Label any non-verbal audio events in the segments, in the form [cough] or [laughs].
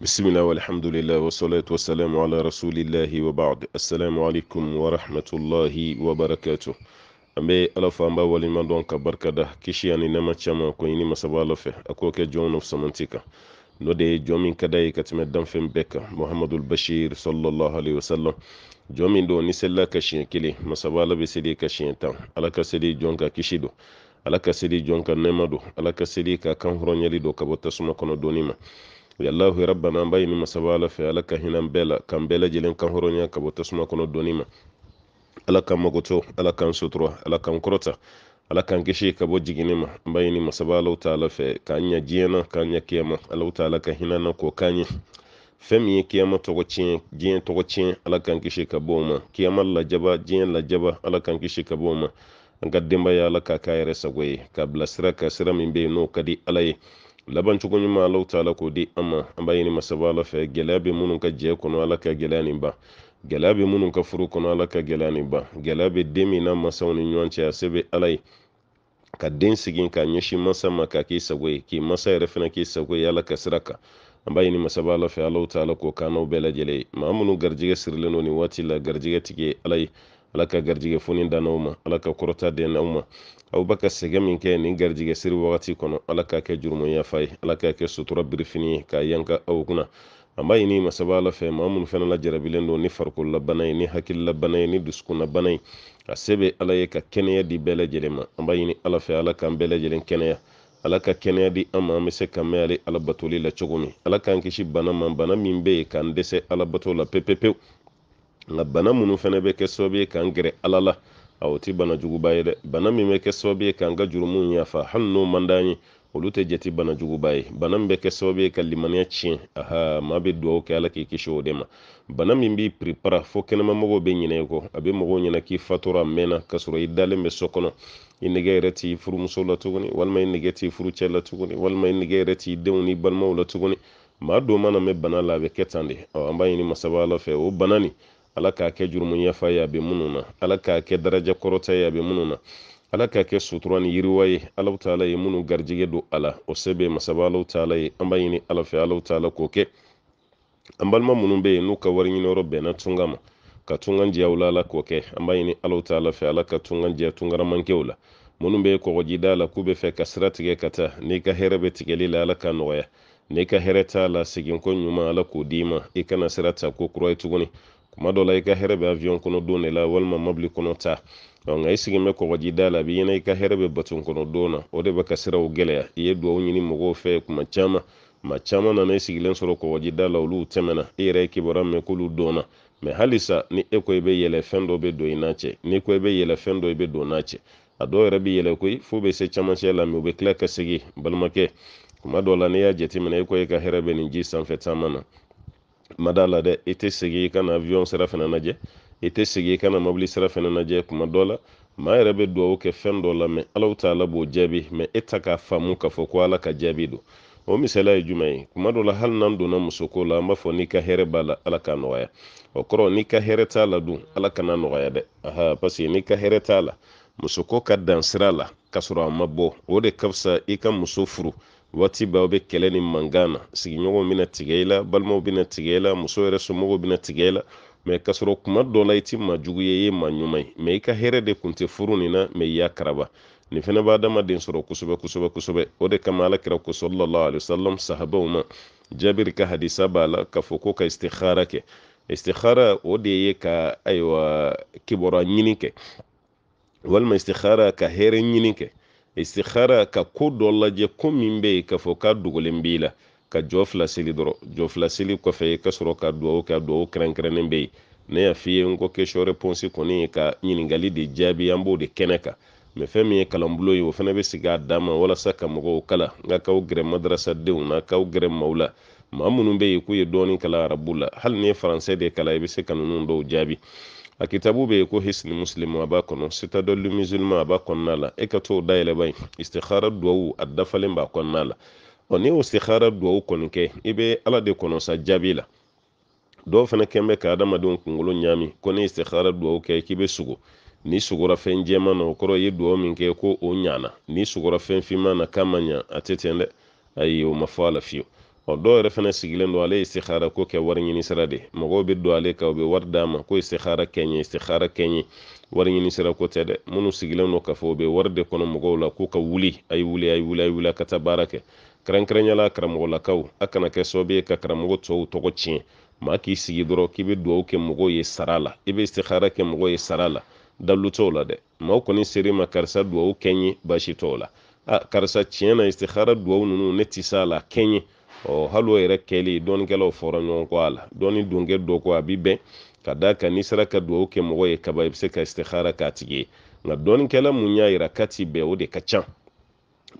Bismillah walhamdulillah wassalatu wassalamu ala rasulillahi wa ba'd. Assalamu alaikum wa rahmatullahi wa barakatuh. an be ala fɔ an b'a waliman dɔn ka barikada kisi ani nɛma caaman ko ɲini masaba ala fɛ a k'o kɛ jɔn nɔ samanti kan n'o de ye jɔn min ka da ye ka tɛmɛ danfɛn bɛɛ kan muhamadul bashir sallallahu alaihi wasallam jɔn min don ni selila ka siɲɛ kelen masaba ala bɛ seli ka siɲɛ tan ala ka seli jɔn yallahu rabbana an b'a ɲini masaba ala fɛ ala ka hinɛ bɛɛ la k'an kan hɔrɔnya ka bɔ tasuma kɔnɔ dɔɔni magoto ala k'an sutura ala k'an kɔrɔta ka bɔ jiginni ma an b'a ala fɛ k'an ɲɛ diɲɛ na k'an ɲɛ kiyama ka hinɛ k'o k'an ye fɛn min ye kiyama tɔgɔ tiɲɛ diɲɛ tɔgɔ tiɲɛ ka bɔ o ma kiyama lajaba diɲɛ lajaba ala k'an ka bɔ o ma an ka denbaya ala k'a sira ka sira min bɛ n'o ka di laban cogo ɲuman alaw taala k'o di an ma an b'a ɲini masaba ala fɛ gɛlɛya bɛ minnu ka jɛ kɔnɔ ala ka gɛlɛya nin ba gɛlɛya bɛ minnu ka furu kɔnɔ ala ka gɛlɛya nin ba gɛlɛya bɛ den min n'a masaw ni ɲɔgɔn cɛ a se bɛ ala ye ka den sigi k'a ɲɛsin masa ma k'a k'i sago ye k'i masa yɛrɛ fana k'i sago ye ala ka sira kan an b'a ɲini masaba ala fɛ alaw taala k'o kan n'aw bɛɛ lajɛlen ye maa minnu garijɛgɛ sirilen don nin waati la garijɛgɛ tigi ye ala ye ala ka garijɛgɛ foni dan n'aw ma ala ka kɔrɔta den n'aw ma abubakar sɛgɛ min kɛ nin garijigɛ siri wagati kɔnɔ ala k'a kɛ jurumu yafa ye ala k'a kɛ sutura birifini ye k'a yanka aw kunna an b'a ɲini masaba ala fɛ maa minnu fana lajarabilen don ni farikololabana ye ni hakililabana ye ni dusukunnabana ye a se bɛ ala ye ka kɛnɛya di bɛɛ lajɛlen ma an b'a ɲini ala fɛ ala k'an bɛɛ lajɛlen kɛnɛya ala ka kɛnɛya di an ma an bɛ se ka mɛn ale alabatoli la cogo min ala k'an kisi bana ma bana min bɛ yen k'an dɛsɛ alabato la pepepewu nka bana minnu fana bɛ kɛ sababu ye k'an gɛrɛ ala la aw ti bana ye dɛ bana min bɛ kɛ sababu ye k'an ka jurumu yafa hali n'o man d'an ye olu tɛ jate bana ye bana min bɛ kɛ sababu ye ka limaniya tiɲɛ aha maa bɛ dugawu kɛ ala k'i kisi o de ma bana min b'i piripara fo kɛnɛmamɔgɔw bɛ ɲinɛ i kɔ a bɛ mɔgɔw ɲɛna k'i fatura a mɛnna k'a sɔrɔ i dalen bɛ so kɔnɔ i nɛgɛ yɛrɛ t'i furumuso la tuguni walima i nɛgɛ t'i furucɛ la tuguni walima i nɛgɛ yɛrɛ t'i denw n'i balimaw la tuguni maa don mana mɛn bana la a bɛ kɛ tan de an b'a ɲini masaba ala fɛ o bana nin ala k'a kɛ jurumu yafa ye a bɛ minnu na ala k'a kɛ daraja kɔrɔta ye a bɛ minnu na ala k'a kɛ sutura ni yiriwa ye alaw taala ye minnu garijɛgɛ don a la o se bɛ masaba alaw taala ye an b'a ɲini ala fɛ alaw taala k'o kɛ an balima minnu bɛ yen n'u ka wari ɲiniyɔrɔ bɛnna tunga ma ka tunga la ala k'o kɛ an b'a ɲini alaw taala fɛ ala ka tunga tungaramankɛw la minnu bɛ kɔgɔjida la k'u bɛ fɛ ka sira tigɛ ka taa n'i ka hɛrɛ bɛ tigɛli la ala ka nɔgɔya n'i ka hɛrɛ t'a la seginko ɲuman ala k'o d'i ma i kana sira ta ko kura ye tuguni kuma dɔ la i ka hɛrɛ bɛ avion kɔnɔ don de la walima mobili kɔnɔ ta nka i sigilen bɛ kɔgɔjida la a b'i ɲɛna i ka hɛrɛ bɛ baton kɔnɔ don na o de bɛ ka siraw gɛlɛya i ye duwawu ɲini mɔgɔw fɛ kuma caman ma caman nana i sigilen sɔrɔ kɔgɔjida la olu tɛmɛna i yɛrɛ ye kibaruya mɛn k'olu dɔnna mɛ halisa ni e ko i bɛ yɛlɛ fɛn dɔ bɛ don i n'a cɛ n'i e ko i bɛ yɛlɛ fɛn dɔ i bɛ don n'a cɛ a dɔw yɛrɛ bɛ yɛlɛ koyi fo bɛ se camancɛ la mɛ u bɛ tila ka segin balimakɛ kuma dɔ la n'i y'a jateminɛ i ko i ka hɛrɛ bɛ nin ji sanfɛ caman na ma da la dɛ i tɛ segi i kana avion sira fana lajɛ i tɛ segi i kana mobili sira fana lajɛ kuma dɔ la maa yɛrɛ bɛ duwawu kɛ fɛn dɔ la mɛ alaw t'a b'o jaabi mɛ e ta k'a faamu k'a fɔ ko ala ka jaabi don o misaliya ye jumɛn ye kuma dɔ la hali n'an donna musoko la an b'a fɔ n'i ka hɛrɛ b'a la ala k'a nɔgɔya o kɔrɔ n'i ka hɛrɛ t'a la dun ala kana nɔgɔya dɛ aha paseke n'i ka hɛrɛ t'a la musoko ka dan la k'a a ma bɔ o de ka fisa i ka muso furu waati bɛɛ aw bɛ kɛlɛ ni mankan na sigiɲɔgɔnw bɛna tigɛ i la balimaw bɛna tigɛ i la muso yɛrɛ somɔgɔw bɛna tigɛ i la mɛ k'a kuma dɔ la i ti maa jugu ye i ye maa ɲuman ye mɛ i ka hɛrɛ de tun tɛ furu nin na mɛ i y'a karaba nin fana b'a adamaden sɔrɔ kosɛbɛ kosɛbɛ kosɛbɛ o de kama alakira ko sallallahu alaihi wasallam sahabaw ma jabiri ka hadisa b'a la k'a fɔ ko ka istihara kɛ istihara o de ye ka ayiwa kibaruya ɲini kɛ walima istihara ka hɛrɛ ɲini kɛ istihara ka ko dɔ lajɛ ko min bɛ yen k'a fɔ k'a dogolen b'i la ka jɔ fila seli dɔrɔn jɔ fila seli kɔfɛ ka sɔrɔ ka duwawu kɛ a duwawu kɛrɛnkɛrɛnnen bɛ yen ne y'a f'i ye n ko question réponse kɔni ye ka ɲininkali de jaabi an b'o de kɛnɛ kan mɛ fɛn min ye kalanbulon ye o fana bɛ sigi a dan ma walasa ka mɔgɔw kala nka k'aw gɛrɛ madarasadenw na k'aw gɛrɛ maaw la maa minnu bɛ yen k'u ye dɔɔnin kalan arabu la hali ni ye faransɛ de kalan i e bɛ se ka ninnu dɔw jaabi a kitabu be ko hisni muslimu a b'a kɔnɔ citadelle musulman a b'a kɔnɔna la e ka t'o dayɛlɛ ba in duwawu a dafalen b'a kɔnɔna la ɔ ni o istihara duwawu kɔni kɛ i bɛ ala de kɔnɔ sa jaabi la dɔw fana kɛn ka adamadenw kunkolo ɲaami ko ni istihara duwawu kɛ k'i bɛ sugo ni sugora fɛn jɛman na o kɔrɔ i ye duwawu min kɛ ko o ɲana ni sugora fɛn finman na k'a ma ɲa a tɛ ten dɛ ayi o ma fɔ a la fiyewu ɔ dɔw yɛrɛ fɛnɛ sigilen do ale ye istihara ko kɛ wari ɲini sira de mɔgɔw be don ale kan u bɛ wari d'a ma ko istihara kɛ ɲɛ istihara kɛ ɲɛ wari ɲini sira ko tɛ dɛ minnu sigilen don k'a fɔ u wari de kɔnɔ mɔgɔw la k'u ka wuli a wuli a wuli a wuli a ka taa baara kɛ kɛrɛnkɛrɛnnenya karamɔgɔlakaw a kana kɛ sababu ye ka karamɔgɔ tɔw tɔgɔ tiɲɛ maa k'i sigi dɔrɔn k'i bɛ dugawu kɛ mɔgɔw ye sara la i bɛ istihara kɛ mɔgɔw ye sara la dalu la dɛ maaw kɔni ser'i ma karisa dugawu kɛ n la a karisa tiɲɛ na istihara dugawu ninnu ne ti la kɛ ɔ hali o yɛrɛ kɛli dɔɔnikɛlaw fɔra ɲɔgɔn kɔ a la dɔɔni donkɛ dɔ kɔ a bi bɛn ka da kan n'i sera ka duwawu kɛ mɔgɔ ye kaba i bɛ se ka istihara k'a tigi ye nka dɔɔnikɛla mun y'a yira k'a ti bɛn o de ka can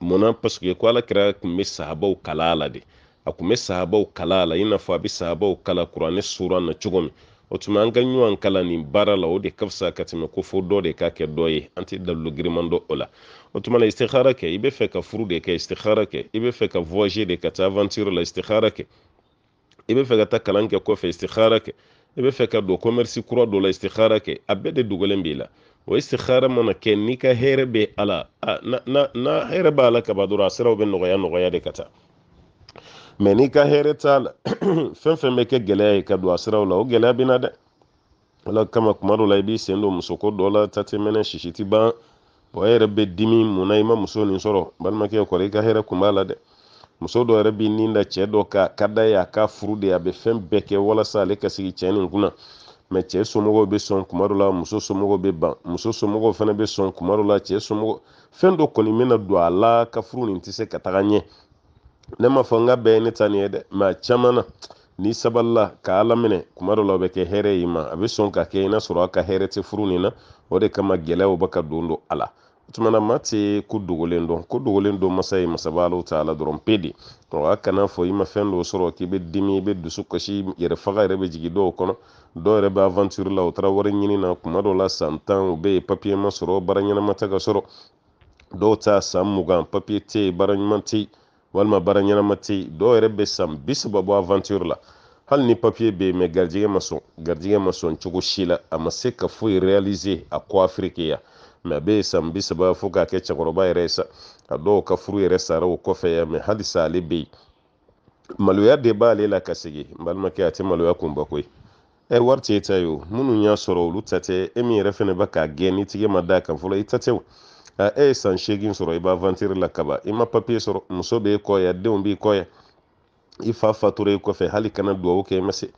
munna paseke ko alakira tun bɛ sahabaw kala a la de a tun bɛ sahabaw kala a la i n'a fɔ a bɛ sahabaw kala kuranɛ sura na cogo min o tuma an ka ɲɔgɔn kala nin baara la o de ka fisa ka tɛmɛ ko fo dɔ de ka kɛ dɔ ye an tɛ dalilu giriman dɔ o la o tuma la istihara kɛ i bɛ fɛ ka furu de kɛ istihara kɛ i bɛ fɛ ka voyage de ka taa aventure la istihara kɛ i bɛ fɛ ka taa kalan kɛ kɔfɛ istihara kɛ i bɛ fɛ ka don commerce kura dɔ la istihara kɛ a bɛɛ de dogolen b'i la o istihara mana kɛ n'i ka hɛrɛ bɛ ala na hɛrɛ b'a la kaba dɔrɔn a siraw bɛ nɔgɔya nɔgɔya de ka taa mɛ n'i ka hɛrɛ t'a [clears throat] la fɛn fɛn bɛ kɛ gɛlɛya ye ka don a siraw la o gɛlɛya bɛ na dɛ ala kama kuma dɔ la i b'i sen don musoko dɔ la tatemɛnɛ sisi ti ban wa e yɛrɛ bɛ dimi mun na i ma muso nin sɔrɔ balimakɛ kɔrɔ i ka hɛrɛ kun b'a la dɛ muso dɔ yɛrɛ b'i nin da cɛ dɔ ka ka da ye a ka furu de a bɛ fɛn bɛɛ kɛ walasa ale ka sigi cɛ nin kunna mɛ cɛ somɔgɔw bɛ sɔn kuma dɔ la muso somɔgɔw bɛ ban muso somɔgɔw fana bɛ sɔn kuma dɔ la cɛ somɔgɔ fɛn dɔ kɔni bɛna don a la ka furu nin tɛ se ka taga ɲɛ ne ma fo n ka bɛɛ ne ta nin ye dɛ mɛ a caman na n'i sabalila ka ala minɛ kuma dɔ la o bɛ kɛ hɛrɛ y'i ma a bɛ sɔn ka kɛ i n'a sɔrɔ aw ka hɛrɛ tɛ furu nin na o de kama gɛlɛyaw bɛ ka don don a la o tuma na maa tɛ ko dogolen dɔn ko dogolen dɔn masa ye masaba alaw ta a la dɔrɔn pe de ɔ a kana fɔ i ma fɛn dɔ sɔrɔ k'i bɛ dimi i bɛ dusu kasi yɛrɛ faga yɛrɛ bɛ jigin dɔw kɔnɔ dɔw yɛrɛ bɛ aventure la o taara wari ɲini na kuma dɔ la san tan o bɛ yen papier ma sɔrɔ baara ɲɛnama ta ka sɔrɔ dɔw ta san mugan papier tɛ yen baara ɲuman tɛ yen walima baara ɲɛnama tɛ yen dɔw yɛrɛ bɛ san bi bɔ aventure la hali ni papiye bɛ mɛ garijɛgɛ ma sɔn garijɛgɛ ma sɔn cogo si la a ma se ka foyi e realize a ko afiriki yan mɛ a bɛ yen san bi saba k'a kɛ cɛkɔrɔba yɛrɛ sa a dɔw ka furu yɛrɛ sara o kɔfɛ yan mɛ halisa ale bɛ yen maloya de b'ale la ka segin balimakɛ a tɛ maloya kunba ɛ wari t'e ta ye o minnu y'a sɔrɔ olu ta tɛ e min yɛrɛ fana bɛ k'a gɛn ni tigɛ ma d'a kan fɔlɔ i ta tɛ o e eh, ye eh, san seegin sɔrɔ i b'a vantiri la kaba i ma papiye sɔrɔ muso b'e kɔya denw b'i kɔya i fa fatura i kɔfɛ hali kana duwawu kɛ i ma se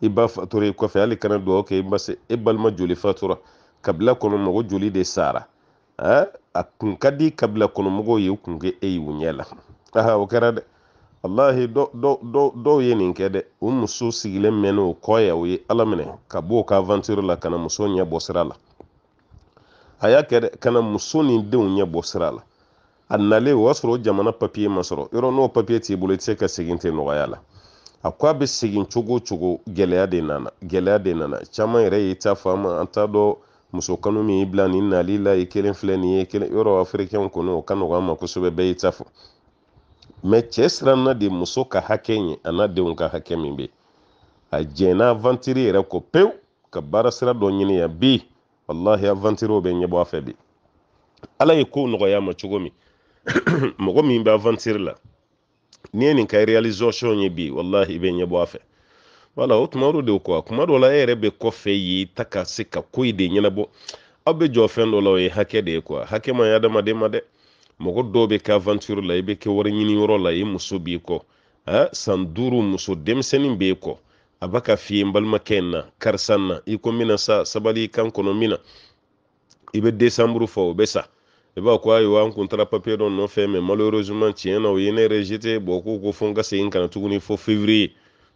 i ba fatura i kɔfɛ hali kana duwawu kɛ i ma se e balima joli fatura kabila kɔnɔ mɔgɔ joli de sara eh, a kun ka di kabila kɔnɔ mɔgɔw ye u kun kɛ e y'u ɲɛ la aha o kɛra dɛ walahi dɔw ye nin kɛ dɛ u muso sigilen mɛnna o kɔ ya ye ala minɛ ka b'o ka avantiri la kana muso ɲɛ bɔ sira la a y'a kɛ dɛ ka muso ni denw ɲɛ bɔ sira la a nalen o y'a sɔrɔ o jamana papiye ma sɔrɔ yɔrɔ n'o papiye t'i bolo i tɛ se ka segin ten nɔgɔya la a ko a bɛ segin cogo o cogo gɛlɛya de nana gɛlɛya de nana caman yɛrɛ y'i ta faama an t'a dɔn muso kanu min y'i bila nin nali la i kelen filɛ nin ye kelen yɔrɔ afirikɛnw kɔni o ka nɔgɔ an ma kosɛbɛ bɛɛ y'i ta fɔ mɛ cɛ siran de muso ka hakɛ ye a n'a denw ka hakɛ min bɛ a jɛnna avantiri yɛrɛ kɔ pewu ka baara sira dɔ ɲini yan bi wallahi avantiro be ɲɛbɔ afebi ala ye kow yama chugomi cogo [clears throat] min mɔgɔ min la n'i ye nin ka realization ye bi wallahi be bɛ afe wala ut mawru de ko a kuma dɔ la ere be ko kɔfɛ ye ta ka se de ɲɛnabɔ aw bɛ jɔ fɛn dɔ la o ye hakɛ de ye kuwa ma de ma de mɔgɔ do be ka avanture la be ke kɛ nyini woro la yi musubi ko ha san duuru muso denmisɛnnin b'i kɔ a b'a ka balimakɛ na karisa na i ko n sa sabali kan kɔnɔ n bɛna i bɛ desanburu fɔ o bɛ sa i b'a ko ayiwa n kun taara papiye dɔ nɔfɛ mɛ malheureusement tiɲɛ na o ye ne rejeté bon k'u ko fo n ka segin ka na tuguni fo février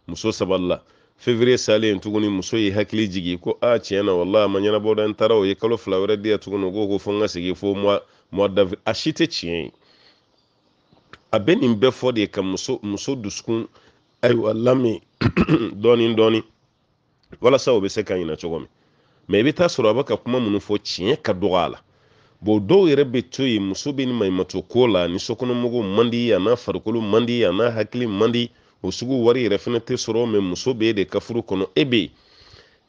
muso sabalila février salen tuguni muso ye hakili jigi ko a tiɲɛ na walahi a ma ɲɛnabɔ dɛ n taara o ye kalo fila wɛrɛ di yan tuguni ko ko fo n ka segin fo mois mois d'avril a si tɛ tiɲɛ ye a bɛ nin bɛɛ fɔ de ka muso muso dusukun ayiwa lami [clears throat] dɔɔni dɔɔni walasa o bɛ se ka ɲina cogo min mɛ i bɛ taa sɔrɔ a bɛ ka kuma minnu fɔ tiɲɛ ka dɔgɔ a la bon dɔw yɛrɛ bɛ to yen muso bɛ ni maɲumato ko la ni sokɔnɔmɔgɔw man di a n'a farikolo man di a n'a hakili man di o sugu wari yɛrɛ fana tɛ sɔrɔ mɛ muso bɛ e de ka furu kɔnɔ e bɛ yen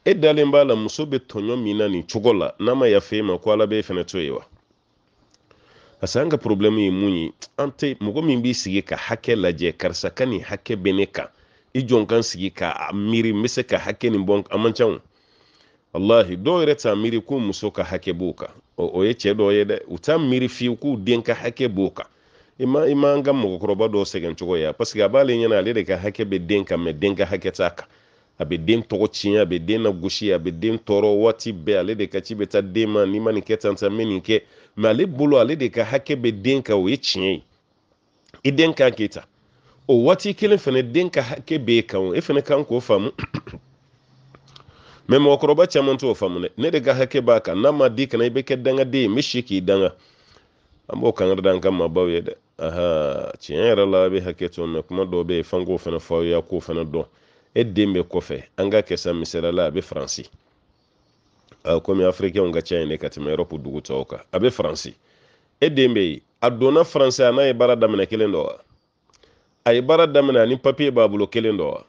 e dalen b'a la muso bɛ tɔɲɔ min na nin cogo la n'a ma yafe e ma ko ala b'e fana to yen wa parce que an ka problème ye mun ye an tɛ mɔgɔ min b'i sigi ka hakɛ lajɛ karisa ka nin hakɛ bɛ ne kan i jɔn kan sigi ka a miiri n bɛ se ka hakɛ nin bɔ a man ca walahi dɔw yɛrɛ t'a miiri ko muso ka hakɛ b'o kan o ye cɛ dɔw ye dɛ u t'a miiri fiyewu k'u den ka hakɛ b'o kan i ma i man ka mɔgɔkɔrɔba dɔw sɛgɛn cogo ye parce que a b'ale ɲɛna ale de ka hakɛ bɛ den kan mɛ den ka hakɛ t'a kan a bɛ den tɔgɔ tiɲɛ a bɛ den lagosi a bɛ den tɔɔrɔ waati bɛɛ ale de ka ci bɛ taa den ma n'i ma nin kɛ tan tan n bɛ nin kɛ mɛ ale bolo ale de ka hakɛ bɛ den kan o ye tiɲɛ ye i den kan k'i ta o waati kelen fana den ka hakɛ bɛ e kan o e fana kan k'o faamu mɛ mɔgɔkɔrɔba caman t'o faamu dɛ ne de ka hakɛ b'a kan n'a ma di kana i bɛ kɛ dangaden ye n bɛ si k'i danga an b'o kangari da an ka maabaw ye dɛ aha tiɲɛ yɛrɛ la a bɛ hakɛ to mɛ kuma dɔw bɛ yen f'an k'o fana fɔ aw ye a k'o fana dɔn e den bɛ kɔfɛ an ka kɛ sa misaliya la a bɛ faransi komi afirikɛnw ka ca yen de ka tɛmɛ yɔrɔpu dugu tɔw kan eh eh ah, a bɛ faransi e den bɛ yen a donna faransi a n'a ye baara daminɛ kelen dɔ wa a ye baara daminɛ ani papiye b'a bolo kelen dɔ wa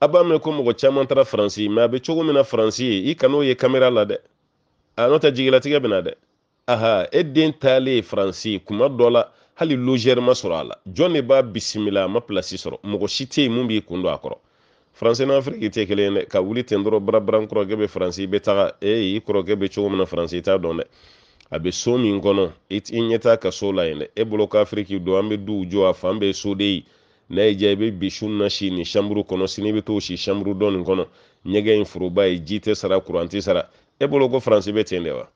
a b'a mɛn ko mɔgɔ caman taara faransi ma a bɛ cogo min na faransi ye i kan'o ye kamera la dɛ a n'o tɛ jigilatigɛ bɛ dɛ aha e den taalen faransi kuma dɔ la hali logɛri ma sɔrɔ a la jɔn de b'a bisimila a ma pilasi sɔrɔ mɔgɔ si tɛ yen mun b'i kun don a kɔrɔ faransi na afiriki tɛ kelen dɛ ka wuli ten dɔrɔn barabaran kɔrɔkɛ bɛ faransi i bɛ taga e y'i kɔrɔkɛ bɛ cogo min na faransi t'a dɔn dɛ a bɛ so min kɔnɔ i ɲɛ t'a ka so la yen dɛ e bolo ko don an bɛ duw jɔ a fan bɛɛ so de ye n'a y'i diya i bɛ bi su na si nin samuru kɔnɔ sini i bɛ t'o si samuru dɔ nin kɔnɔ ɲɛgɛn in foroba ye ji tɛ sara kuran tɛ sara e bolo ko faransi bɛ ten de wa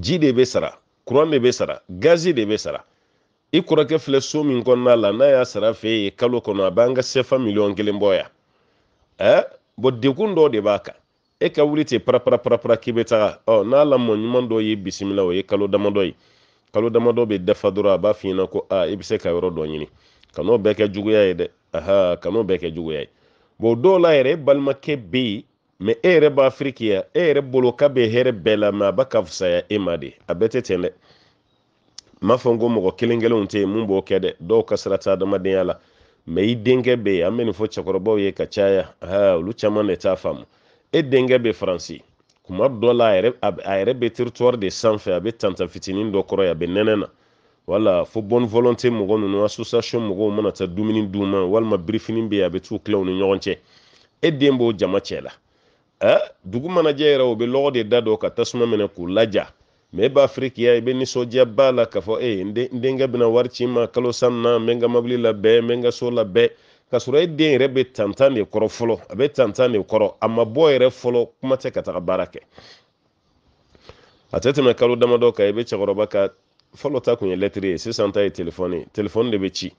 ji de bɛ sara kuran de bɛ sara gazi de bɛ sara i kɔrɔkɛ filɛ so min kɔnɔna la n'a y'a sara fɛ ye kalo kɔnɔ a b'an ka sefa miliyɔn kelen eh? bɔ yan ɛ bɔn dekun dɔ de b'a kan e ka wuli ten parapara parapara k'i bɛ taga ɔ oh, n'a lamɔ ɲuman dɔ y'i bisimila o ye kalo damadɔ ye kalo damadɔ bɛ dafa dɔrɔn a b'a f'i ɲɛna ko aa ah, i e bɛ se ka yɔrɔ dɔ ɲini kan'o bɛɛ kɛ juguya ye dɛ aha kan'o bɛɛ kɛ juguya ye bon dɔw la yɛrɛ e balimakɛ bɛ yen mɛ e yɛrɛ b'a afiriki yan e yɛrɛ bolo k'a bɛ hɛrɛ bɛɛ la mɛ a b'a ka fisaya e ma de a bɛɛ tɛ ten dɛ n m'a fɔ n ko mɔgɔ kelen kelenw tɛ yen mun b'o kɛ dɛ dɔw ka sira tɛ adamadenya la mɛ i denkɛ bɛ yen an bɛ nin fɔ cɛkɔrɔbaw ye ka caya ha olu caman de t'a faamu e denkɛ bɛ faransi kuma dɔ la a yɛrɛ bɛ teritɔri de sanfɛ a bɛ tantan fitinin dɔ kɔrɔ a bɛ nɛnɛ na wala fo bɔn volonté mɔgɔ ninnu association mɔgɔw mana taa dumuni d'u ma walima birifini bɛ yen a bɛ t'u tilen u ni ɲɔgɔn cɛ e den b'o jama cɛ la dugu mana jɛ yɛrɛ o bɛ lɔgɔ de da don ka tasuma minɛ k'u laja mɛ e b'a firikiya i bɛ nisɔndiya b'a la k'a fɔ eh, e n denkɛ bɛna wari ci ma kalo san na n bɛ n ka mobili labɛn n bɛ n ka so labɛn k'a sɔrɔ e den yɛrɛ bɛ tantan de kɔrɔ fɔlɔ a bɛ tantan de kɔrɔ a ma bɔ yɛrɛ fɔlɔ kuma tɛ ka taga baara kɛ a tɛ tɛmɛ kalo damadɔ kan i bɛ cɛkɔrɔba ka fɔlɔ ta kun ye lɛtiri ye sisan ta ye telefɔni telefɔni de bɛ ci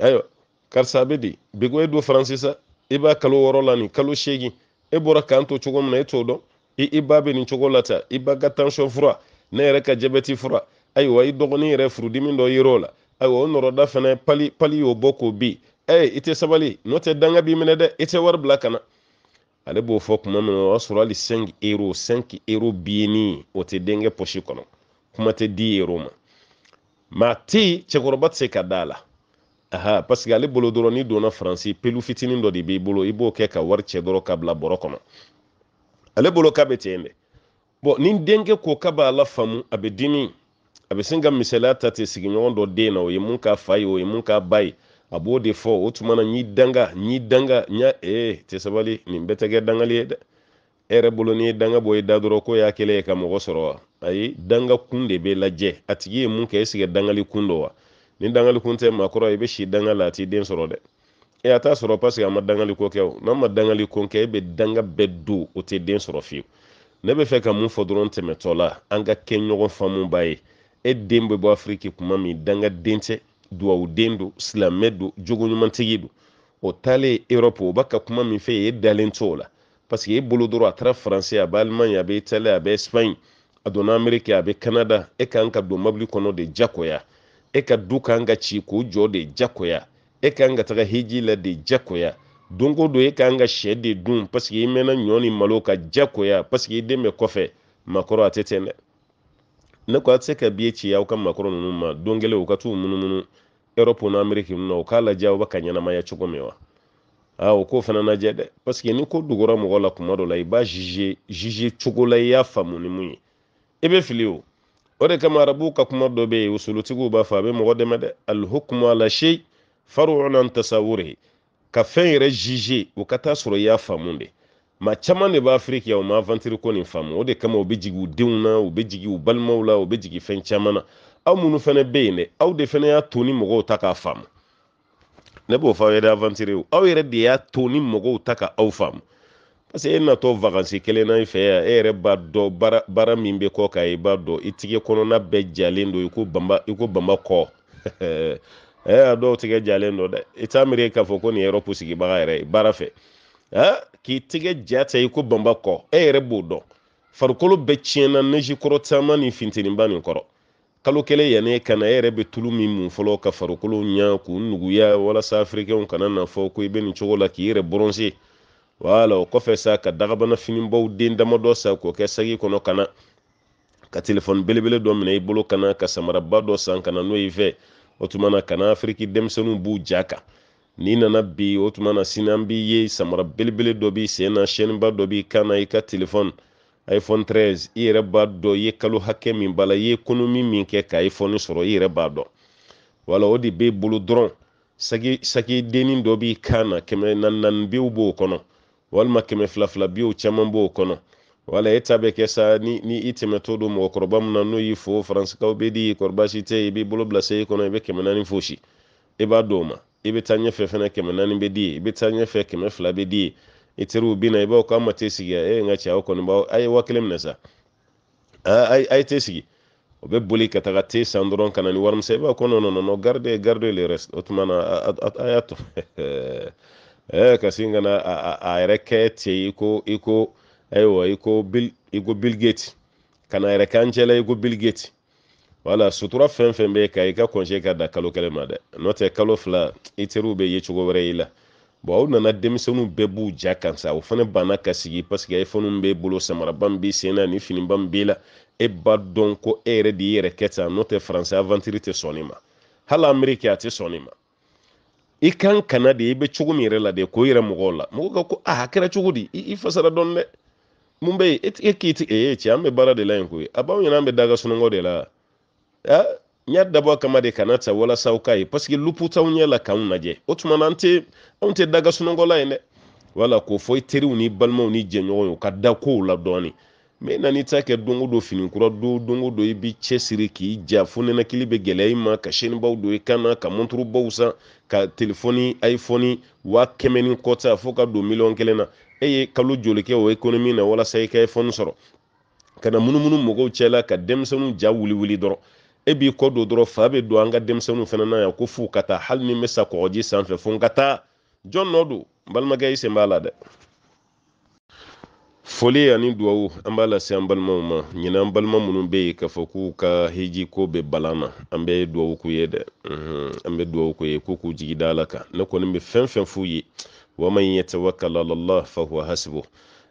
ayiwa karisa a bɛ di bi e don faransi sa i b'a kalo wɔɔrɔ la nin kalo seegin e bɔra k'an to cogo min na e t'o dɔn i ba bɛ nin cogo la tan i ba ka tansɔn fura ne yɛrɛ ka jabɛti fura ayiwa i dɔgɔnin yɛrɛ furudimi dɔ yer'o la ayiwa o nɔrɔda fɛnɛ pali pali y'o bɔ k'o bi ɛɛ i tɛ sabali n'o tɛ danga b'i minɛ dɛ i tɛ wari bila ka na ale b'o fɔ kuma min na o y'a sɔrɔ hali cinq euro cinq euro biyeni o tɛ denkɛ pɔsi kɔnɔ kuma tɛ di euro ma maa tɛ yen cɛkɔrɔba tɛ se ka da la aha parce que ale bolo dɔrɔn n'i donna faransi pelu fitinin dɔ de b'i bolo i b'o kɛ ka wari cɛ dɔrɔn ka bila bɔrɔ kɔnɔ ale bolo k'a bɛ ten dɛ bon nin denkɛ ko ka b'a la faamu a bɛ dimi a bɛ sin ka misaliya ta te sigiɲɔgɔn dɔ den na o ye mun k'a fa ye o ye mun k'a ba ye a b'o de fɔ o tuma na ɲi danga ɲi danga ɲa ee tɛ sabali nin bɛɛ tɛ kɛ dangali ye dɛ e yɛrɛ bolo ni ye danga bɔ ye da dɔrɔn ko y'a kɛlɛ ye ka mɔgɔ sɔrɔ wa ayi danga kun de bɛ lajɛ a tigi ye mun kɛ esigɛ dangali kun dɔ wa ni dangali kun tɛ maakɔrɔ i bɛ si danga la a t'i den sɔrɔ dɛ e a t'a sɔrɔ parce que a ma dangali ko kɛ o n'a ma dangali ko kɛ e bɛ danga bɛɛ don o tɛ den sɔrɔ fiyewu ne bɛ fɛ ka mun fɔ dɔrɔn tɛmɛtɔ la an ka kɛ ɲɔgɔn faamuba ye e den bɛ bɔ afiriki kuma min dangaden tɛ duwawuden don silamɛ don jogoɲumantigi don o taalen erɔpu o b'a ka kuma min fɛ ye e dalen to o la paseke e bolo dɔrɔn a taara faransi a bɛ alimaɲi a bɛ itali a bɛ espaɲi a donna ameriki a bɛ kanada e kan ka don mobili kɔnɔ de jakoya e ka du kan ka ci k'o jɔ de jakoya e kan ka taga hiji la de jakoya don o don kan ka sɛ de dun paseke i mɛnna ɲɔ ni malo ka diyagoya paseke i den bɛ kɔfɛ makɔrɔ a tɛ ten dɛ ne ko a tɛ se ka biye ci aw ka makɔrɔ ninnu ma don kelen u ka t'u munumunu erɔpu n'ameriki ninnu na u k'a lajɛ aw bɛ ka ɲɛnamaya cogo min wa aa o k'o fana lajɛ dɛ paseke ni ko dogora mɔgɔ la kuma dɔ la i b'a zize zize cogo la i y'a faamu ni mun ye i bɛ fili o o de kama arabuw ka kuma dɔ bɛ yen usulutigiw b'a fɔ a bɛ mɔgɔ dɛmɛ dɛ alihukumu ala seyi faruunan tasawuri ka fɛn yɛrɛ zize o ka taa sɔrɔ i y'a faamu de ma caman de b'afiriki yan o ma avantiri ko nin faamu o de kama u bɛ jigi u denw na u bɛ jigi u balimaw la u bɛ jigi fɛn caman na aw minnu fana bɛ yen dɛ aw de fana y'a to ni mɔgɔw ta k'a faamu ne b'o fɔ yɛrɛ avantiri ye aw yɛrɛ de y'a to ni mɔgɔw ta ka aw faamu parce que e natɔ vakansi kelen na i fɛ yan e yɛrɛ b'a dɔn baara baara min bɛ kɔ kan i b'a dɔn i tigɛ kɔnɔna bɛɛ jalen don i ko banba i ko banba kɔ [laughs] a dɔw tigɛ jalen dɔ dɛ i t'a miiri k'a fɔ ko nin yɔrɔ kusigibaga yɛrɛ ye baara fɛ k'i tigɛ ja ta i ko banba kɔ e yɛrɛ b'o dɔn farikolo bɛɛ tiɲɛna neji kɔrɔ caman ni fintininba nin kɔrɔ kalo kelen yanni e ka na e yɛrɛ bɛ tulu min mun fɔlɔ ka farikolo ɲa k'u nuguya walasa afirikɛnw kana na fɔ ko i bɛ nin cogo la k'i yɛrɛ bronze wala o kɔfɛ sa ka dagabana finibaw den damadɔ sa k'o kɛ sagi kɔnɔ ka na ka telefɔni belebele dɔ minɛ i bolo ka na ka samaraba dɔ san ka na n'o y'i fɛ o tuma na kana afiriki denmisɛnninw b'u ja kan n'i nana bi o tuma na sini an b'i ye samara belebele dɔ b'i sen na sɛniba dɔ b'i kan na i ka telefɔni iphone 13 i yɛrɛ b'a dɔn i ye kalo hakɛ min b'a la i ye konomi min kɛ ka iphone sɔrɔ i yɛrɛ b'a dɔn wala o de b'e bolo dɔrɔn saki saki denni dɔ b'i kan na kɛmɛ naani naani biw b'o kɔnɔ walima kɛmɛ fila fila biw caman b'o kɔnɔ wala e ta bɛ kɛ sa ni, ni i tɛmɛtɔ don mɔgɔ kɔrɔba min na n'o y'i fo faransikaw bɛ di kɔrɔba tɛ i b'i bolo bila seyi kɔnɔ i bɛ kɛmɛ naani fosi i b'a d'o ma i bɛ taa ɲɛfɛ fɛnɛ kɛmɛ naani bɛ di ye i bɛ taa ɲɛfɛ kɛmɛ fila bɛ di ye i teriw bɛ i b'aw k'aw ma tɛ sigi e n ka cɛ aw kɔni b'aw a ye wa kelen minɛ sa a ye tɛ sigi o bɛ boli ka taga te san dɔrɔn ka na ni warimisɛn i b'a kɔnɔ nɔnɔ nɔ garde garde le reste o tuma na a y'a to ɛɛ ka sin a yɛrɛ kɛ ten i ko i ko aiwa iko bill iko bill gate kana yɛrɛ kan cɛla iko bill gate wala sutura fɛn fɛn bɛ ka i ka kɔnse ka da kalo kelen ma dɛ n'o tɛ kalo fila i teriw bɛ ye cogo wɛrɛ i la bon aw nana denmisɛnninw bɛɛ b'u ja kan sa o fana banna ka sigi paseke iphone b'e bolo samaraba min b'i sen na ni finiba min b'i la e b'a dɔn ko e yɛrɛ de y'i yɛrɛ kɛ tan n'o tɛ faransi avantiri tɛ sɔn nin ma hali ameriki a tɛ sɔn nin ma i kan kana de i bɛ cogo min yɛrɛ la de k'o yɛrɛ mɔgɔw la mɔgɔw ka ko a ah, kɛra cogo di i fasara dɔɔni dɛ mun bɛ yen e k'i ti e eh, ye eh, an bɛ baara de la yen koyi a b'aw ɲɛna an bɛ daga sunɔgɔ de la a n dabɔ kama de kana ta walasa ka ye paseke lupu ɲɛ la k'anw lajɛ o tuma na anw tɛ daga sunɔgɔ la yen dɛ wala k'o fɔ i teriw ni balimaw ni jɛɲɔgɔnw u ka da kow la dɔɔni mɛ na ta kɛ don o finikura don don o i b'i cɛsiri k'i ja fo nɛnɛkili bɛ gɛlɛya i ma ka sinibaw don i kan na ka mɔnturubaw san ka telefɔni ayifɔni waa kɛmɛ kɔta fo ka don miliyɔn kelen na e ye kalo joli kɛ o ekonomi na walasa i ka iphone sɔrɔ ka na munumunu mɔgɔw cɛla ka denmisɛnninw ja wuli wuli dɔrɔn e b'i kɔ don dɔrɔn fa bɛ don an ka denmisɛnninw fana na yan ko f'u ka taa hali ni n bɛ sa kɔgɔji sanfɛ fo n ka taa jɔn nɔ don balimakɛ i sen b'a la dɛ foli ani duwawu an b'a lase an balimaw ma ɲinɛ an balima minnu bɛ yen k'a fɔ k'u ka hiji ko bɛ balan na an bɛ duwawu k'u ye dɛ an bɛ duwawu k'u ye ko k'u jigi da ala kan ne kɔni bɛ fɛn fɛn f'u ye wa man yatawakkal ala Allah fa huwa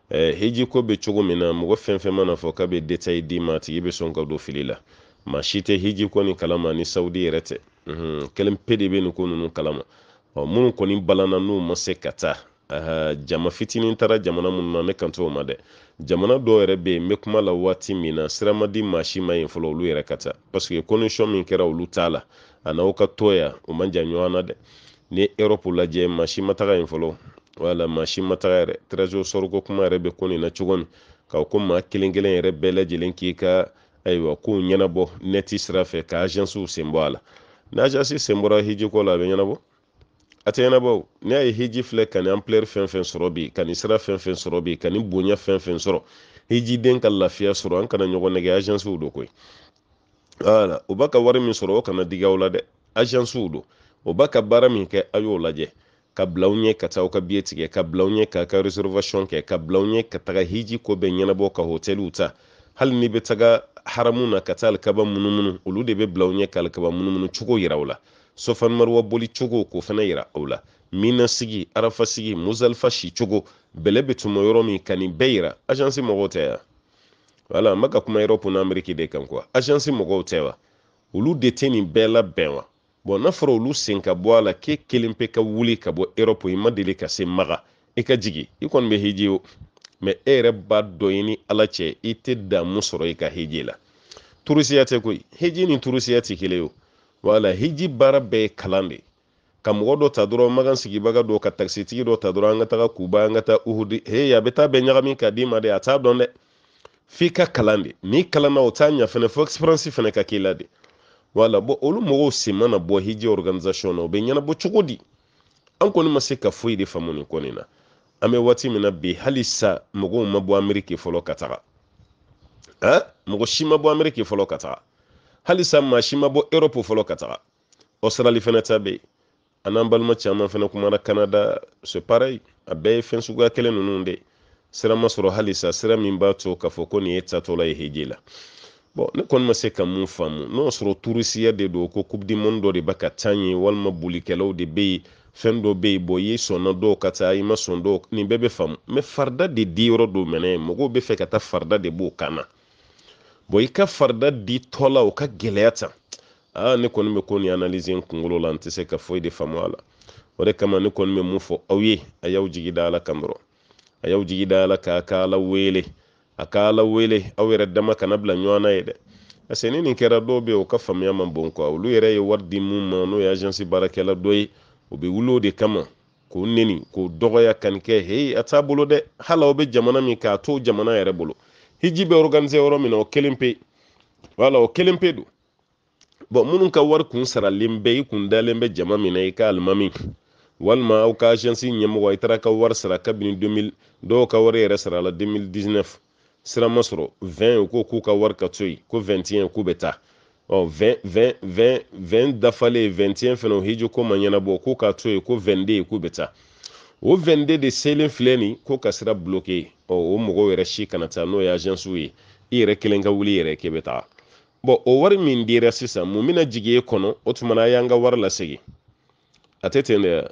eh, hiji ko bɛ cogo min na mɔgɔ fɛn fɛn mana fɔ k'a bɛ detail d'i ma tigi bɛ sɔn ka don fili la maa si tɛ hiji ko nin kalama ni sawudi yɛrɛ tɛ mhm, kelen pe de bɛ nin ko ninnu kalama minnu kɔni balanna n'u ma se ka taa jama fitinin taara jamana minnu na ne kan t'o ma dɛ jamana dɔw yɛrɛ bɛ yen n bɛ kuma la waati min na sira di maa ma yen fɔlɔ olu yɛrɛ ka taa paseke condition min kɛra olu t'a la a n'aw ka to yan o man ɲɔgɔn na dɛ ni erope lajɛ masi mataga yi fɔlɔ wala masi mataga yɛrɛ trésor sɔrɔko kuma yɛrɛ bɛ ko nin na cogo min ka ko maa kelen kelen yɛrɛ bɛɛ lajɛlen k'i ka ayiwa ko ɲɛnabɔ nɛti sira fɛ ka agence sen bɔ a la ni agence sen bɔra hiji ko la a bɛ ɲɛnabɔ a tɛ ɲɛnabɔ ni a ye hiji filɛ ka ni ampleur fɛn fɛn sɔrɔ bi ka ni sira fɛn fɛn sɔrɔ bi ka ni bonya fɛn fɛn sɔrɔ hiji den ka lafiya sɔrɔ an kana ɲɔgɔn nɛgɛ agence do koyi wala u b'a ka wari min sɔrɔ o kana digi aw la dɛ agence do. o ba ka baara min kɛ a y'o lajɛ ka bila u ɲɛ ka taa aw ka biye tigɛ ka bila ɲɛ k'a ka reservation kɛ ka bila u ɲɛ ka taga hiji ko bɛɛ ɲɛnabɔ ka hoteliw ta hali n'i bɛ taga haramu na ka taa alikaba munumunu olu de bɛ bila u ɲɛ ka alikaba munumunu cogo yira u la sofan maruwa boli cogo k'o fana yira aw la mina sigi arafa sigi muzalifa si cogo bɛlɛ bɛ tuma yɔrɔ min ka nin bɛɛ yira agence mɔgɔw tɛ yan wala n bɛ ka kuma yɔrɔ kunna amiriki de kan kuwa agence mɔgɔw tɛ wa olu de tɛ nin bɛɛ labɛn wa bon n'a fɔra olu sen ka bɔ a la k'e kelen pe ka wuli ka bɔ erɔpu i ma deli ka se maga i ka jigi i kɔni bɛ hiji o mɛ e yɛrɛ b'a dɔ ye ni ala cɛ i tɛ damu sɔrɔ i ka hiji la turusiya tɛ koyi hiji ni turusiya tɛ kelen ye wala hiji baara bɛɛ ye kalan de ka mɔgɔ dɔ ta dɔrɔn magan sigibaga dɔ ka takisitigi dɔ ta dɔrɔn an ka taga kuba an ka taa uhudi he a bɛ taa bɛɛ ɲagami ka d'i ma de a t'a dɔn dɛ f'i ka kalan de n'i kalanna o t'a ɲɛ fɛnɛ fɔ ɛsiperansi fɛnɛ ka k'i la de wala bɔn olu mɔgɔw si mana bɔ hiji organisation na o bɛ ɲɛnabɔ cogo di an kɔni ma se ka foyi de faamu nin kɔni na an bɛ waati min na bi hali mɔgɔw ma bɔ ameriki fɔlɔ ka taga han mɔgɔ si ma bɔ ameriki fɔlɔ ka taga hali maa si ma bɔ erɔpu fɔlɔ ka taga ɔsirali fɛnɛ ta bɛ yen an n'an balima caman fɛnɛ kumara kanada c'est pareil a bɛɛ ye fɛn suguya kelen ninnu de sira ma sɔrɔ hali sira min b'a to k'a fɔ ko nin ye tatɔla ye hiji la bɔn ne kɔni ma se ka mun faamu n'o sɔrɔ turusiya de don ko kubudimɔni dɔ de bɛ ka taa yen walima bolikɛlaw de bɛ yen fɛn dɔ bɛ yen bɔn i sɔnna dɔw ka taa i ma sɔn dɔw nin bɛɛ bɛ faamu mɛ farida de di yɔrɔ don mɛnɛ mɔgɔw bɛ fɛ ka taa farida de b'o kan na bɔn i ka farida di tɔ o ka gɛlɛya tan aa ne kɔni bɛ ko nin analyse n kunkolo la n tɛ se ka foyi de faamu a la o de kama ne kɔni bɛ mun fɔ aw ye a y'aw jigi da ala kan dɔrɔn a y'aw jigi da ala kan ka ala wele a ka ala wele aw yɛrɛ dama kana bila ɲɔgɔn ye dɛ parce ni nin kɛra dɔw be yen o ka faamuya ma bon kuwa olu yɛrɛ ye wari di mun ma n'o ye agence baarakɛla dɔ ye o bɛ wuli de kama k'o neni k'o dɔgɔya ka nin a t'a bolo dɛ hali aw bɛ jamana min k'a t'o jamana yɛrɛ bolo hiji bɛ organiser yɔrɔ min na o kelen pe wala o kelen pe don bon minnu ka wari kun saralen bɛ i kun dalen bɛ jama min na i ka alimami walima aw ka agence ɲɛmɔgɔ i taara ka wari sara kabini 2000 dɔw ka wari yɛrɛ sarala 2019 sira ma sɔrɔ vɛn u ko k'u ka wari ka to yen ko vɛntiyɛn k'u bɛ taa ɔ vɛn vɛn vɛn vɛn dafalen vɛntiyɛn fɛnɛ o hijo ko ma ɲɛnabɔ k'u ka to yen ko vɛnde k'u bɛ taa o vɛnde de selen filɛ nin ko ka sira bloke ɔ o mɔgɔw yɛrɛ si kana taa n'o ye agɛnsiw ye i yɛrɛ kelen ka wuli yɛrɛ k'e bɛ taa bɔn o wari min dira sisan mun bɛna jigin e kɔnɔ o tuma na a y'an ka wari lasegin a tɛ ten dɛ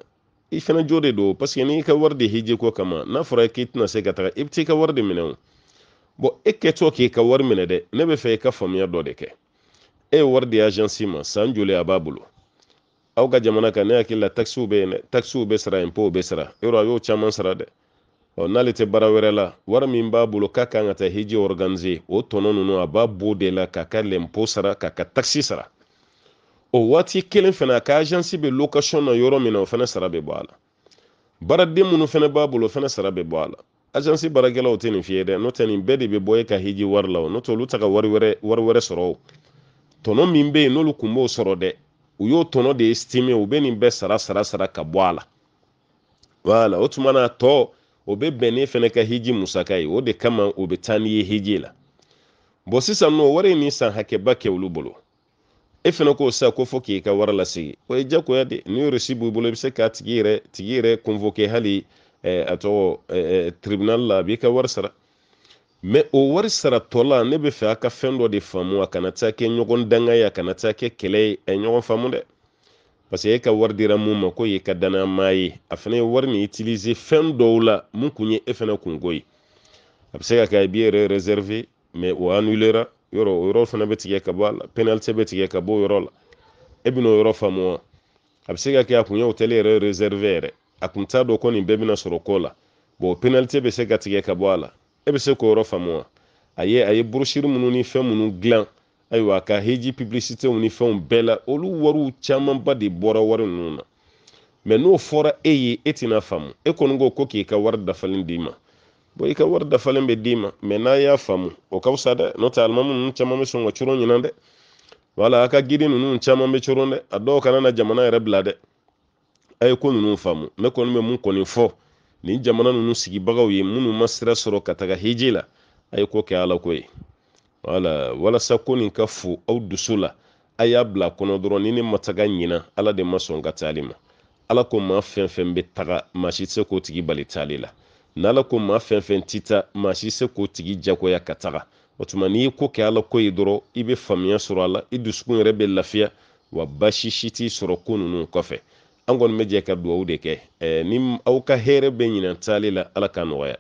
i fɛnɛ jo de don paseke n'i ka wari de hiji ko kama n'a fɔra k'i tɛna se ka taga i bɛ t'i ka wari de minɛ o bɔn e kɛtɔ k'e ka wari minɛ dɛ ne bɛ fɛ e ka faamuya dɔ de kɛ e ye wari di ajansi ma san joli a b'a bolo aw ka jamana kan ne hakili la takisiw bɛ yen dɛ takisiw bɛ sara impôts bɛ sara yɔrɔ a y'o caman sara dɛ ɔ n'ale tɛ baara wɛrɛ la wari min b'a bolo k'a kan ka taa hiji organiser o tɔnɔ ninnu a b'a b'o de la k'a ka lɛnpo sara k'a ka takisi sara o waati kelen fana a ka ajansi bɛ location na yɔrɔ min na o fana sara bɛ bɔ a la baaraden minnu fana b'a bolo o fana sara bɛ bɔ a la agence baarakɛlaw tɛ nin f'i dɛ n'o tɛ nin bɛɛ de bɛ bɔ e ka hiji wari la n'o tɛ olu ta ka wari wɛrɛ wari wɛrɛ sɔrɔ o tɔnɔ min bɛ yen n'olu kun b'o sɔrɔ dɛ u y'o tɔnɔ de estime u bɛ nin bɛɛ sara sara sara ka bɔ a la wala o tuma na tɔ o bɛ bɛn ne fana ka hiji musaka ye o de kama o bɛ taa n'i ye hiji la bɔn sisan nɔ wari ye nin san hakɛba kɛ olu bolo e fana k'o sa ko fɔ k'i ka wari lasegin o ye diyagoya de n'i y'o b'i bolo i bɛ se k'a tigi yɛrɛ tigi yɛrɛ hali E, a tɔgɔ e, e, tribunal la a b'i ka wari sara mɛ o wari saratɔ ne bɛ fɛ a ka fɛn dɔ de faamu a kana taa kɛ ɲɔgɔn danga ye a kana taa kɛ kɛlɛ ye a ye ɲɔgɔn faamu dɛ parce e ka wari dira mun ma ko ye ka dannamaa ye a fana ye wari nin utiliser fɛn dɔw la mun kun ye e fana kunko ye a bɛ se ka kɛ i b'i yɛrɛ réserver mais o annulera yɔrɔ o yɔrɔ fana bɛ tigɛ ka bɔ a la penalty bɛ tigɛ ka bɔ o yɔrɔ la e bɛna o yɔrɔ faamu wa a bɛ se ka kɛ a kun y'o tɛli yɛrɛ réserver yɛrɛ a kun t'a dɔn ko nin bɛɛ bɛna sɔrɔ ko la bon penalty bɛ se ka tigɛ ka bɔ a la e bɛ se k'o yɔrɔ faamu wa a ye a ye brochure minnu ni fɛn minnu dilan ayiwa ka heji publicitew ni fɛnw bɛɛ la olu wariw camanba de bɔra wari ninnu na mɛ n'o fɔra e ye e tɛna faamu e kɔni ko ko k'i ka wari dafalen d'i ma bon i ka wari dafalen bɛ d'i ma mɛ n'a y'a faamu o ka fisa dɛ n'o tɛ alimamu ninnu caman bɛ sɔn ka coron ɲinan dɛ wala a ka girin ninnu caman bɛ coron dɛ a dɔw kana na jamana yɛrɛ bila dɛ a ye ko nunu faamu ne kɔni bɛ mun kɔni fɔ nin jamana nunu sigibagaw ye minnu ma sira sɔrɔ ka taga hiji la a ye ko kɛ ala ko ye wala walasa ko nin ka fo aw dusu la a y'a bila kɔnɔ dɔrɔn ni ne ma taga ɲina ala de ma sɔn ka taali ma ala ko maa fɛn fɛn bɛ taga maa si tɛ se k'o tigi bali taali la n'ala ko maa fɛn fɛn ti ta maa si tɛ se k'o tigi jagoya ka taga o tuma n'i ye ko kɛ ala ko ye dɔrɔn i bɛ faamuya sɔrɔ a la i dusukun yɛrɛ bɛ lafiya wa baasi si t'i sɔrɔ ko ninnu kɔfɛ an kɔni bɛ jɛ ka duwawu de kɛ ni aw ka hɛrɛ bɛ ɲinan taali la ala ka nɔgɔya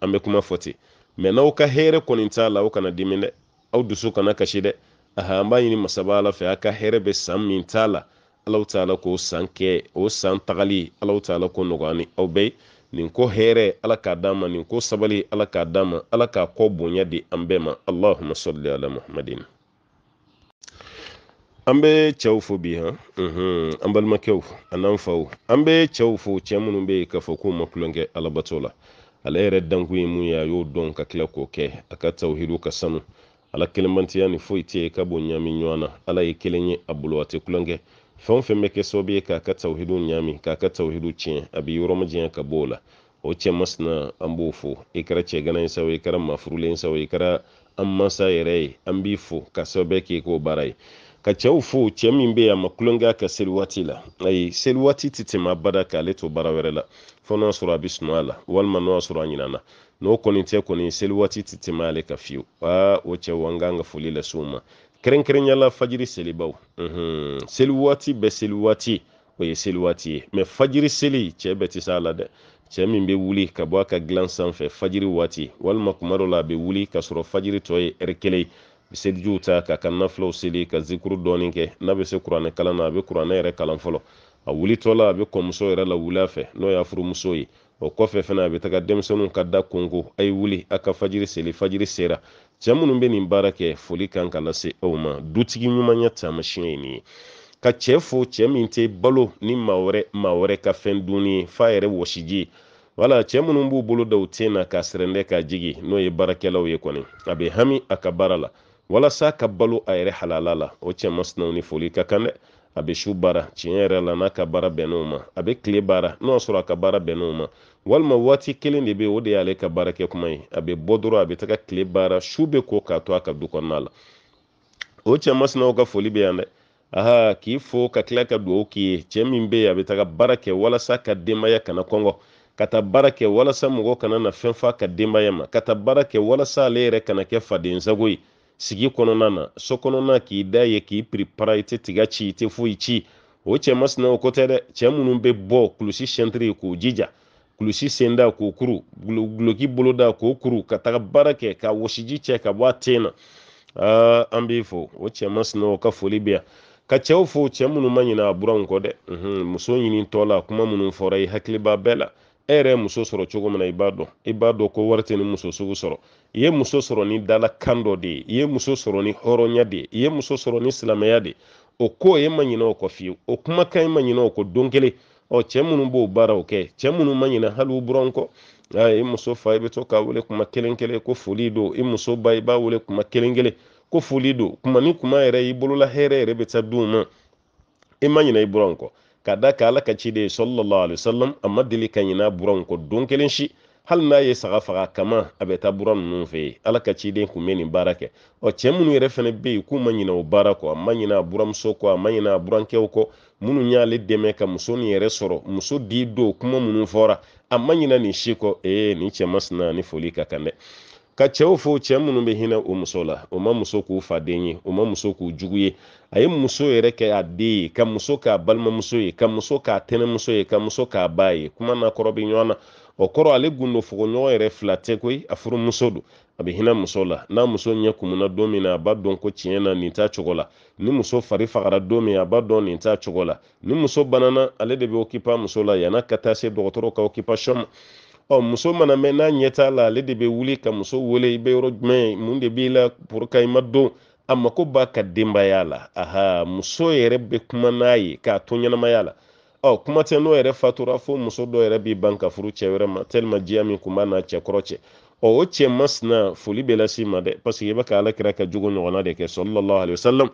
an bɛ kuma fɔ ten mɛ n'aw ka hɛrɛ kɔni t'a la aw kana dimi dɛ aw dusu kana kasi dɛ aha an b'a ɲini masaba ala fɛ aw ka hɛrɛ bɛ san min t'a la alaw t'a la k'o san kɛ o san tagali alaw t'a la ko nɔgɔya ni aw bɛɛ nin ko hɛrɛ ala k'a d'an ma nin ko sabali ala k'a d'an ma ala k'a kɔ bonya di an bɛɛ ma allahumma salli ala muhammadin an bɛ cɛw fo bi han an balimakɛw an n'an faw an bɛ cɛw fo cɛ minnu bɛ yen k'a fɔ k'u ma kulonkɛ alabato la ale yɛrɛ dankun ye mun ye a y'o dɔn ka tila k'o kɛ a ka tawhidu ka sanu ala kelenmatiya ni foyi tɛ ka b'o ɲami ɲɔgɔn na ala ye kelen ye a bolo a tɛ kulonkɛ fɛn o fɛn bɛ kɛ sababu ye k'a ka tawhidu ɲami k'a ka tawhidu tiɲɛ a bɛ yɔrɔ majanya ka b'o la o cɛ masina an b'o fo i kɛra cɛgana ye sa o i kɛra maafurulen sa o i kɛra an mansa yɛrɛ ye an b'i fo ka sababu k'i k'o baara ye ka cɛw fo cɛ min bɛ yan a ma kulonkɛ ka seli waati la ayi seli waati tɛ tɛmɛ a bada kan ale to baara wɛrɛ la fo n'a sɔrɔ a bɛ sunɔgɔ la walima n'o sɔrɔ a ɲinana n'o kɔni tɛ kɔni seli waati tɛ tɛmɛ ale kan fiyewu aa o cɛw an kan ka foli lase ma kɛrɛnkɛrɛnnenya fajiri selibaw seli waati bɛɛ seli waati o ye seli waati ye mɛ fajiri seli cɛ bɛɛ tɛ s'a la dɛ cɛ min bɛ wuli ka bɔ a ka dilan sanfɛ fajiri waati walima kuma dɔ la a bɛ wuli ka sɔrɔ fajiri tɔ ye ɛri kelen miselijiw ta k'a ka nafilaw seli ka zikuru dɔɔni kɛ n'a bɛ se kuranɛ kalan na a bɛ kuranɛ yɛrɛ kalan fɔlɔ a wulitɔ la a bɛ kɔmuso yɛrɛ la wula fɛ n'o y'a furumuso ye o kɔfɛ fana a bɛ taga denmisɛnninw ka da konko a ye wuli a ka fajiri seli fajiri sera cɛ minnu bɛ nin baara kɛ foli kan ka lase aw ma dutigi ɲumanya taamasiyɛn ye nin ye ka cɛ fo cɛ min tɛ balo ni maa wɛrɛ maa wɛrɛ ka fɛn dunni ye f'a yɛrɛ wɔsiji wala cɛ minnu b'u bolo da u ten na k'a sɛrɛndɛ k'a jigi n'o ye baarakɛlaw ye kɔni a bɛ hami a ka baara la walasa ka balo a yɛrɛ halala la o cɛ masinaw ni foli ka kan dɛ a bɛ su baara tiɲɛ yɛrɛ la n'a ka baara bɛnn'o ma a bɛ tile baara n'o y'a sɔrɔ a ka baara bɛnn'o ma walima waati kelen de bɛ o de y'ale ka baara kuma ye a bɛ bɔ dɔrɔn a bɛ taga tile baara su bɛ ko k'a to a ka du kɔnɔna la o cɛ masinaw ka foli be yan dɛ aha k'i fo ka tila ka dugawu k'i ye cɛ min bɛ yen a bɛ taga baara kɛ walasa ka denbaya kana kɔngɔ ka taa baara kɛ walasa mɔgɔ kana na fɛn f'a ka denbaya ma ka taa baara kɛ walasa ale yɛrɛ kana kɛ faden sago ye sigi kɔnɔna na so kɔnɔna k'i da ye k'i piripara i tɛ tiga ci i tɛ foyi ci o cɛ masina o kɔ dɛ cɛ minnu bɛ bɔ kulusi sɛntiri k'o jija kulusi senda k'o kuru guloki bolo da k'o kuru ka taga baara kɛ ka wɔsiji cɛ ka bɔ a ten na aa an b'i fo o cɛ masina o ka foli bɛ yan ka cɛw fo cɛ minnu ma ɲinɛ a buranw kɔ dɛ mhm, muso ɲinitɔ la kuma minnu fɔra i hakili b'a bɛɛ la e yɛrɛ muso sɔrɔ cogo min na i b'a dɔn i b'a dɔn ko wari tɛ ni muso sugu sɔrɔ i ye muso sɔrɔ ni dala kan dɔ de ye i ye muso sɔrɔ ni hɔrɔnya de ye i ye muso sɔrɔ ni silamɛya de o ko ye ma ɲinɛ o kɔ fiyewu o kumakan e ma ɲinɛ o kɔ don kelen ɔ cɛ minnu b'o baaraw kɛ cɛ minnu ma ɲinɛ hali u buranw kɔ i muso fa i bɛ to k'a wele kuma kelen kelen ko foli don i muso ba i b'a wele kuma kelen kelen ko foli don kuma ni kuma yɛrɛ i bolola hɛrɛ yɛrɛ bɛ taa di u ma i e ma ɲinɛ i buranw kɔ ka da ka ala ka ciden sallallahu alaihi wasallam a ma deli ka ɲina buran kɔ don kelen si hali n'a ye saga faga kama a bɛ taa bura ninnu fɛ yen ala ka ciden kun bɛ nin baara kɛ ɔ cɛ minnu yɛrɛ fana bɛ yen k'u ma ɲinɛ o baara kɔ a ma ɲinɛ a buramuso kɔ a ma ɲinɛ a burankɛw kɔ minnu y'ale dɛmɛ ka muso nin yɛrɛ sɔrɔ muso di don kuma minnu fɔra a ma ɲinɛ nin si kɔ ee nin cɛ masina ni foli ka kan dɛ ka cɛw fo cɛ minnu bɛ hinɛ o muso la o ma muso k'u faden ye o ma muso k'u jugu ye a ye muso yɛrɛ kɛ a den ye ka muso k'a balimamuso ye ka muso k'a tɛnɛmuso ye ka muso k'a ba ye kuma n'a kɔrɔ bɛ ɲɔgɔn na o kɔrɔ ale gundo fogoɲɔgɔn yɛrɛ fila tɛ koyi a furumuso don a bɛ hinɛ muso la n'a muso ɲɛ kumuna don min na a b'a dɔn ko tiɲɛ na nin t'a cogo la ni muso fari fagara don min a b'a dɔn nin t'a cogo la ni muso banana ale de bɛ okipa muso la yann'a ka taa se dɔgɔtɔrɔ ka okipasiyɔn ma ɔ muso mana mɛn n'a ɲɛ t'a la ale de bɛ wuli ka muso wele i bɛ yɔrɔ jumɛn mun de b'i la pour ka i ma don a mako b'a ka denbaya la aha muso yɛrɛ be kuma n'a ye k'a to ɲɛnamaya la ɔ kuma tɛ n'o yɛrɛ fatura fo muso dɔ yɛrɛ b'i ban ka furu cɛ wɛrɛ ma telima diya min kun b'a n'a cɛkɔrɔ cɛ ɔ o cɛ masina foli bɛ lasi ma dɛ parce i bɛ ka ala ka jogo ɲɔgɔnna de kɛ sɔlɔlɔhu alayhi wasalam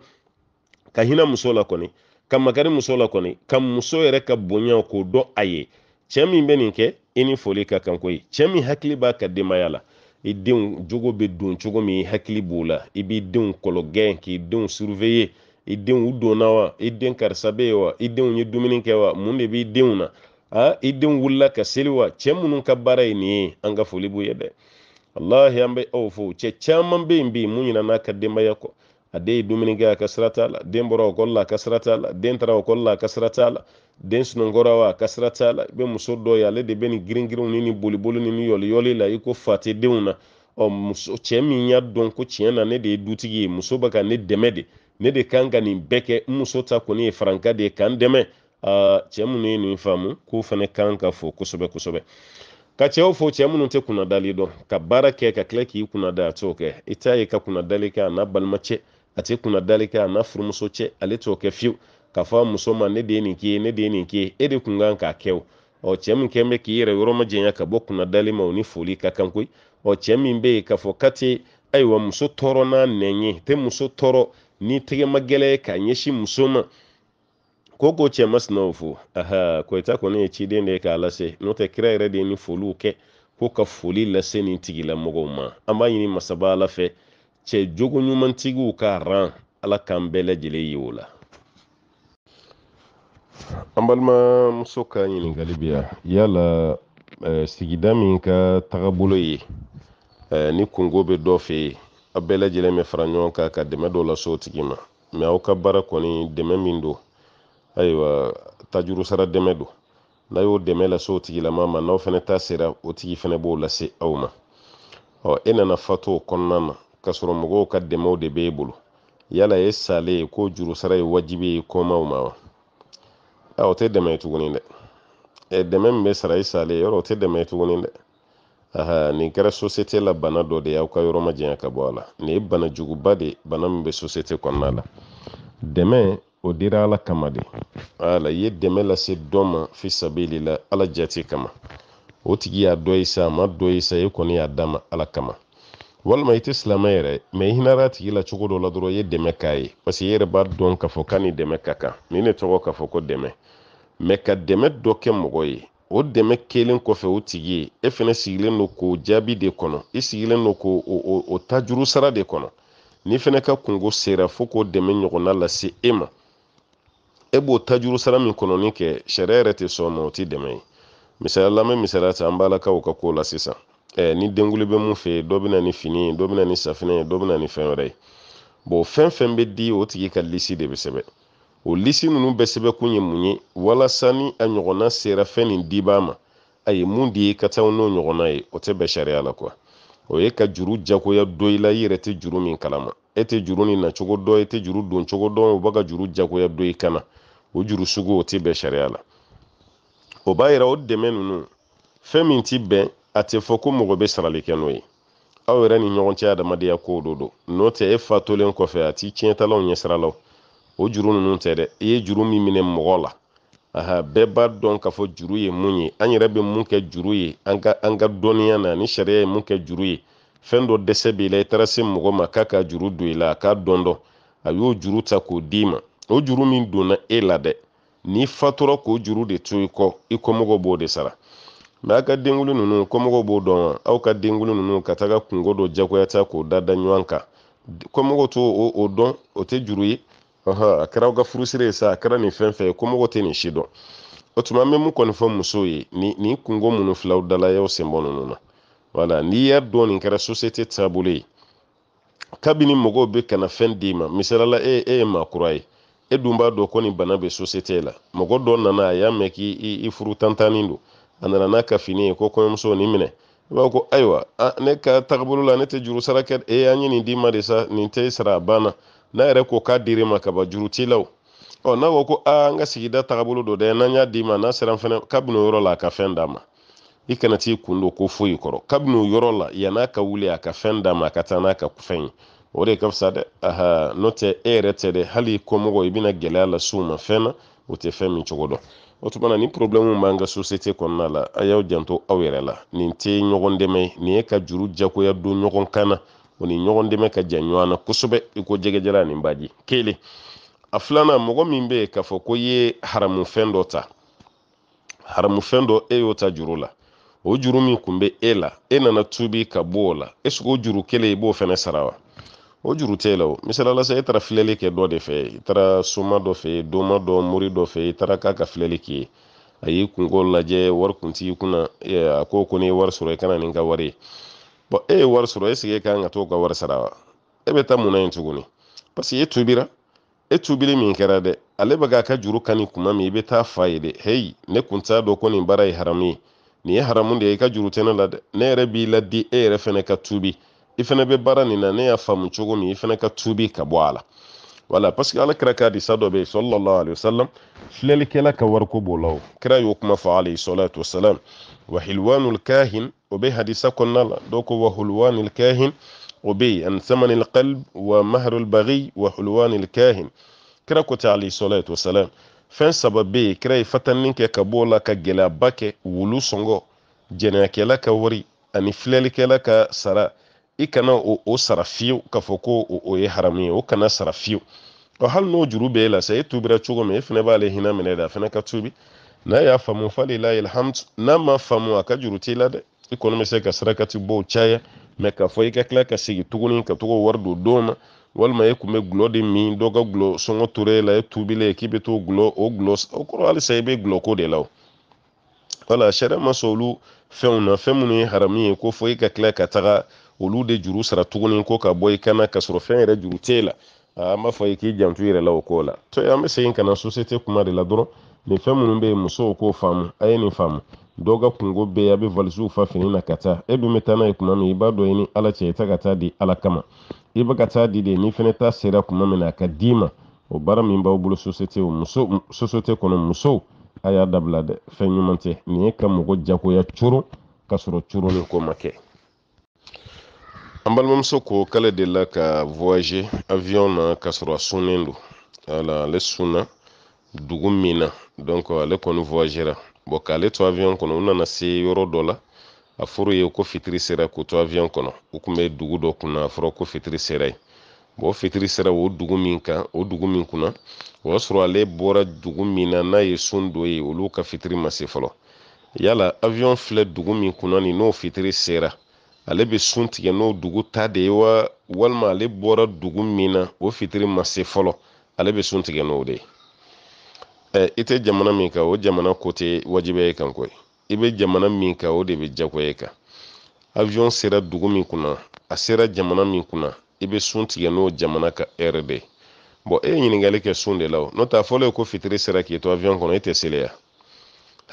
ka hinɛ muso la kɔni ka makari muso la kɔni ka muso yɛrɛ ka bonya k'o dɔn a ye cɛ min bɛ nin kɛ i ni foli ka kan koyi cɛ min hakili b'a ka denbaya la i denw jogo be don cogo min i hakili b'o la i b'i denw kɔlɔ gɛn k'i denw surveye i denw u donna wa i den karisa be ye wa i denw ye dumuni kɛ wa mun de b'i denw na a i denw wulila ka seli wa cɛ minnu ka baara ye nin ye an ka foli b'u ye dɛ walahi an be aw fo cɛ caaman be yen be yen mun ɲina n'a ka denbaya kɔ a den ye dumunikɛ a ka sira t'a la den bɔra ɔkɔli la a ka sira t'a la den tara ɔkɔli la a ka sira t'a la den sunɔgɔra wa kasira t'a la i bɛ muso dɔ ye ale de bɛ nin giringirinw ni nin boliboli ni nin yɔliyɔli la i ko fa tɛ denw na ɔ muso cɛ min y'a dɔn ko tiɲɛ na ne de ye dutigi ye muso bɛ ka ne dɛmɛ de ne de kan ka nin bɛɛ kɛ n muso ta kɔni ye faranka de ye k'an dɛmɛ aa cɛ minnu ye nin faamu k'o fana kan ka fo kosɛbɛ kosɛbɛ ka cɛw fo cɛ minnu tɛ kunnadali dɔn ka baara kɛ ka tila k'i kunnada a t'o kɛ i t'a ye ka kunnadali kɛ a n'a balima cɛ a tɛ kunnadali kɛ a n'a furumuso cɛ ale t'o kɛ fiyewu kafa fɔ muso ma ne de ye nin k'i ne de ye nin k'i ye e de kun kan k'a kɛ o ɔ cɛ min kɛn bɛ k'i yɛrɛ yɔrɔ ma janya ka bɔ dali ma o ni foli ka kan koyi ɔ cɛ min bɛ yen k'a fɔ kati ayiwa muso tɔɔrɔ n'a nɛn ye tɛ muso tɔɔrɔ ni tɛgɛ ma k'a ɲɛsin muso ma ko ko cɛ masina o fo aha koyita kɔni ye ciden de ye k'a lase n'o tɛ kira yɛrɛ de ye nin foliw kɛ ko ka foli lase nin tigilamɔgɔw ma an b'a ɲini masaba ala fɛ cɛ jogo ɲumantigiw ka ran ala k'an bɛɛ lajɛlen ye o la An balima muso ka ɲiningali bɛ yala sigida min ka tagabolo ye ni kungo bɛ dɔ fɛ yen aw bɛɛ lajɛlen bɛ fara ɲɔgɔn kan ka dɛmɛ dɔ lase o tigi ma aw ka baara kɔni dɛmɛ min don ayiwa tajuru dɛmɛ don n'a y'o dɛmɛ lase o tigilama ma n'aw fana ta sera o tigi fana b'o lase aw ma ɔ e nana fatɔ kɔnɔna na k'a sɔrɔ mɔgɔw ka dɛmɛw de b'e bolo yala e salen ko juru ye wajibi ye kɔmaw ma wa a o tɛ dɛmɛ ye tuguni eh, dɛ dɛmɛ min bɛ sara i salen yɔrɔ o tɛ dɛmɛ tuguni dɛ aha nin kɛra sosiyete la bana dɔ de y'aw ka yɔrɔ ma janya ka bɔ a la nin ye bana juguba de bana min bɛ sosiyete kɔnɔna la dɛmɛ o dira ala kama de ala i ye dɛmɛ lase dɔ ma fi la ala jati kama o tigi y'a dɔ ye sa a ma dɔ ye sa e kɔni y'a d'a ma ala kama walima i tɛ silamɛ yɛrɛ mɛ i hinara tigi la cogo dɔ la dɔrɔn i ye dɛmɛ k'a ye parce i yɛrɛ b'a dɔn k'a fɔ ka ni dɛmɛ ka kan nin ne tɔgɔ k'a fɔ ko dɛmɛ mɛ ka dɛmɛ dɔ kɛ mɔgɔ ye o dɛmɛ kelen kɔfɛ o tigi ye e fɛnɛ sigilen do k'o jaabi de kɔnɔ i sigilen do k'o o, o, o tajuru sara de kɔnɔ n'i fɛnɛ ka kungo sera fɔɔ k'o dɛmɛ ɲɔgɔnna lase e ma e b'o tajuru sara min kɔnɔni kɛ sariya yɛrɛ tɛ sɔn ma o tɛ dɛmɛ ye misaliya la misaliya ta an b'alakaw ka koo la sisan ni denkuli bɛ mun fɛ yen dɔ bɛ ni fini dɔ bɛ ni safinɛ ye dɔ bɛ na ni fɛn wɛrɛ ye bon fɛn fɛn bɛ di o tigi ka lisi de bɛ sɛbɛn o lisi ninnu bɛɛ sɛbɛnkun ye mun ye walasa ni a ɲɔgɔnna sera fɛn nin dibaa ma a mun di i ka taa n'o ɲɔgɔnna ye o tɛ bɛn sariya la kuwa o ye ka juru jagoya dɔ i la i yɛrɛ tɛ juru min kalama e tɛ juru nin nacogo dɔn e tɛ juru don cogo dɔn o b'a ka juru jagoya dɔ i kana o juru sugu o tɛ bɛn sariya la o b'a yira o dɛmɛ ninnu fɛn min ti bɛn a tɛ fɔ ko mɔgɔ bɛ sarali kɛ n'o ye aw yɛrɛ ni ɲɔgɔn cɛ adamadenya kow do don n'o tɛ e fatolen kɔfɛ a t'i tiɲɛtalaw ɲɛsiralaw o juru ninnu tɛ dɛ i ye e juru min minɛ mɔgɔ la aha bɛɛ b'a dɔn k'a fɔ juru ye mun ye an yɛrɛ bɛ mun kɛ juru ye an ka an ka dɔnniya na ni sariya ye mun kɛ juru ye fɛn dɔ dɛsɛ b'i la i e taara se mɔgɔ ma k'a ka juru don i la a k'a dɔn dɔn a y'o juru ta k'o d'i ma o juru min donna e la dɛ n'i fatura k'o juru de to i kɔ i kɔmɔgɔw b'o de sara mɛ a ka denkulu ninnu kɔmɔgɔw b'o dɔn aw ka denkulu ninnu ka taga kungo dɔ jagoya k'o da ɲɔgɔn kan kɔmɔgɔw t'o o dɔn o tɛ juru ye a kɛra aw ka furusiri ye sa a kɛra nin fɛn fɛn ye kɔmɔgɔw tɛ nin si dɔn o tuma an bɛ mun kɔni fɔ musow ye nin kungo minnu filaw dala y'aw sen ninnu na wala n'i y'a dɔn nin kɛra sosiyete taabolo ye kabini mɔgɔw bɛ kana fɛn d'i ma misalala e e ye maakura ye e dun b'a dɔn ko nin bana bɛ sosiyete la mɔgɔ dɔ nana a y'a mɛn k'i furu tantanin don a nana n'a ka fini ye ko kɔɲɔmuso nin minɛ i b'a ko ayiwa ne ka tagabolo la ne tɛ juru sara kɛ e eh, an ye nin d'i ma de sa nin tɛ sara a banna n'a yɛrɛ ko k'a dir'i ma kaban juru t'i la o ɔ n'a ko ko aa an ka sigida tagabolo do dɛ n'an y'a d'i ma n'a sera fɛnɛ kabini o yɔrɔ la a ka fɛn d'a ma i kana t'i kun don ko foyi kɔrɔ kabini o yɔrɔ la yann'a ka wuli a ka fɛn d'a ma a ka taa n'a ka fɛn ye o de ka fisa dɛ aha n'o tɛ e yɛrɛ tɛ dɛ hali kɔmɔgɔ i bɛna gɛlɛya las'u ma fɛn na o tɛ fɛn min cogo dɔn o tuma ni problɛmu b'an ka sosiyete kɔnɔna la a y'aw janto aw yɛrɛ la nin tɛ ɲɔgɔn dɛmɛ ye ye ka juru jakoya don ɲɔgɔn kan na o ni ɲɔgɔn dɛmɛ ka jan ɲɔgɔn na kosɛbɛ i ko jɛgɛjalan nin baji kelen a filanan mɔgɔ min bɛ yen k'a fɔ ko i ye haramufɛn dɔ ta haramufɛn dɔ e y'o ta juru la o juru min tun bɛ e la e nana tuubi ka bɔ o la esike o juru kelen i b'o fana sara wa o juru t'e la o misaliyala sa e taara filɛli kɛ dɔ de fɛ i taara soma dɔ fɛ doma dɔ mori dɔ fɛ i taara k'a ka filɛli k'i a y'i kunko lajɛ wari kun t'i kunna ee, a ko ko n'i wari sɔrɔ i kana nin ka wari bɔn e ye wari sɔrɔ esike e kan ka t'o ka wari sara wa e bɛ taa munna yen tuguni paseke e tubira e tubili min kɛra dɛ ale bɛ k'a ka juru kani kuma min i bɛ taa fa ye dɛ heyi ne kun t'a dɔn ko nin baara ye haramu ye nin ye haramu de ye i ka juru tɛ la dɛ ne yɛrɛ b'i ladi e yɛrɛ fɛnɛ ka tubi i fɛnɛ bɛ baara nin na ne y'a faamu cogo min i fɛnɛ ka tubi ka bɔ a la wala parce que ala kira ka hadisa dɔ bɛ yen sallallahu alaihi wasallam filɛlikɛla ka wariko b'o la o kira y'o kuma fɔ alayhi salatu wasalam wa hilwanul kahin o bɛ hadisa kɔnɔna la dɔw ko wa hulwanul kahin o bɛ yen ani samanil qalb wa mahrul baghi wa hulwanul kahin kira ko ta alayhi salatu wasalam fɛn saba bɛ yen kira ye fatanni kɛ ka b'o la ka gɛlɛyaba kɛ wulu sɔngɔ jɛnɛyakɛla ka wari ani filɛlikɛla ka sara i kana o, o sara fiyewu k'a fɔ ko o ye haramu ye o kana sara fiyewu ɔ hali n'o juru b'e la sa e tubira cogo min e fana b'ale hinɛ minɛ de a fana ka tubi n'a y'a faamu falilahi alhamdu n'a ma faamu a ka juru t'i la dɛ i kɔni bɛ se ka sarakati bɔw caya mɛ k'a fɔ i ka tila ka segin tuguni ka togo wari don dɔw ma walima e tun bɛ gulɔ de min dɔ ka gulɔ sɔngɔ tora e la e tubilen k'i bɛ t'o gulɔ o gulɔ o kɔrɔ halisa i bɛ gulɔko de la o wala sariya ma sɔn olu fɛnw na fɛn minnu ye haramu ye ko fɔ e ka tila ka taga olu de juru sara tugulen ko ka bɔ i kana ka sɔrɔ fɛn yɛrɛ juru tɛ la an b'a fɔ i k'i janto i yɛrɛ la o ko la to an bɛ segin ka na sosiyete kuma de la dɔrɔn nin fɛn minnu bɛ yen musow k'o faamu a ye nin faamu dɔw ka kungo bɛ yen a bɛ valisiw fa fini na ka taa e dun bɛ taa n'a ye kuma min i b'a dɔn i ni ala cɛ i ta ka taa di ala kama i bɛ ka taa di de ni fana ta sera kuma min na a ka d'i ma o baara min b'aw bolo sosiyete o muso sosiyete kɔnɔ musow a y'a dabila dɛ fɛn ɲuman tɛ nin ye ka mɔgɔ jagoya coron ka sɔrɔ coro nin ko ma kɛ an balimamuso ko k'ale delila ka voyage avion na k'a sɔrɔ a sunnen do wala ale sunna dugu min na donc ale kɔni voyagera bɔn k'ale to avion kɔnɔ u nana se yɔrɔ dɔ la a fɔr'u ye ko fitiri sera k'u to avion kɔnɔ u kun bɛ dugu dɔ kunna a fɔra ko fitiri sera ye bɔn o fitiri sera o dugu min kan o dugu min kunna o y'a sɔrɔ ale bɔra dugu min na n'a ye sun dɔ ye olu ka fitiri ma se fɔlɔ yala avion filɛ dugu min kunna nin n'o fitiri sera ale bɛ sun tigɛ n'o dugu ta de ye wa walima ale bɔra dugu min na o fitiri ma se fɔlɔ ale bɛ sun tigɛ n'o de ye ɛ i tɛ jamana min kan o jamana ko tɛ wajibiya i kan koyi i bɛ jamana min kan o de bɛ diyagoya i kan avion sera dugu min kunna a sera jamana min kunna i bɛ sun tigɛ n'o jamana ka ɛri de ye bɔn e ye ɲininkali kɛ sun de la o n'o tɛ a fɔlen ko fitiri sera k'i to avion kɔnɔ e tɛ seleya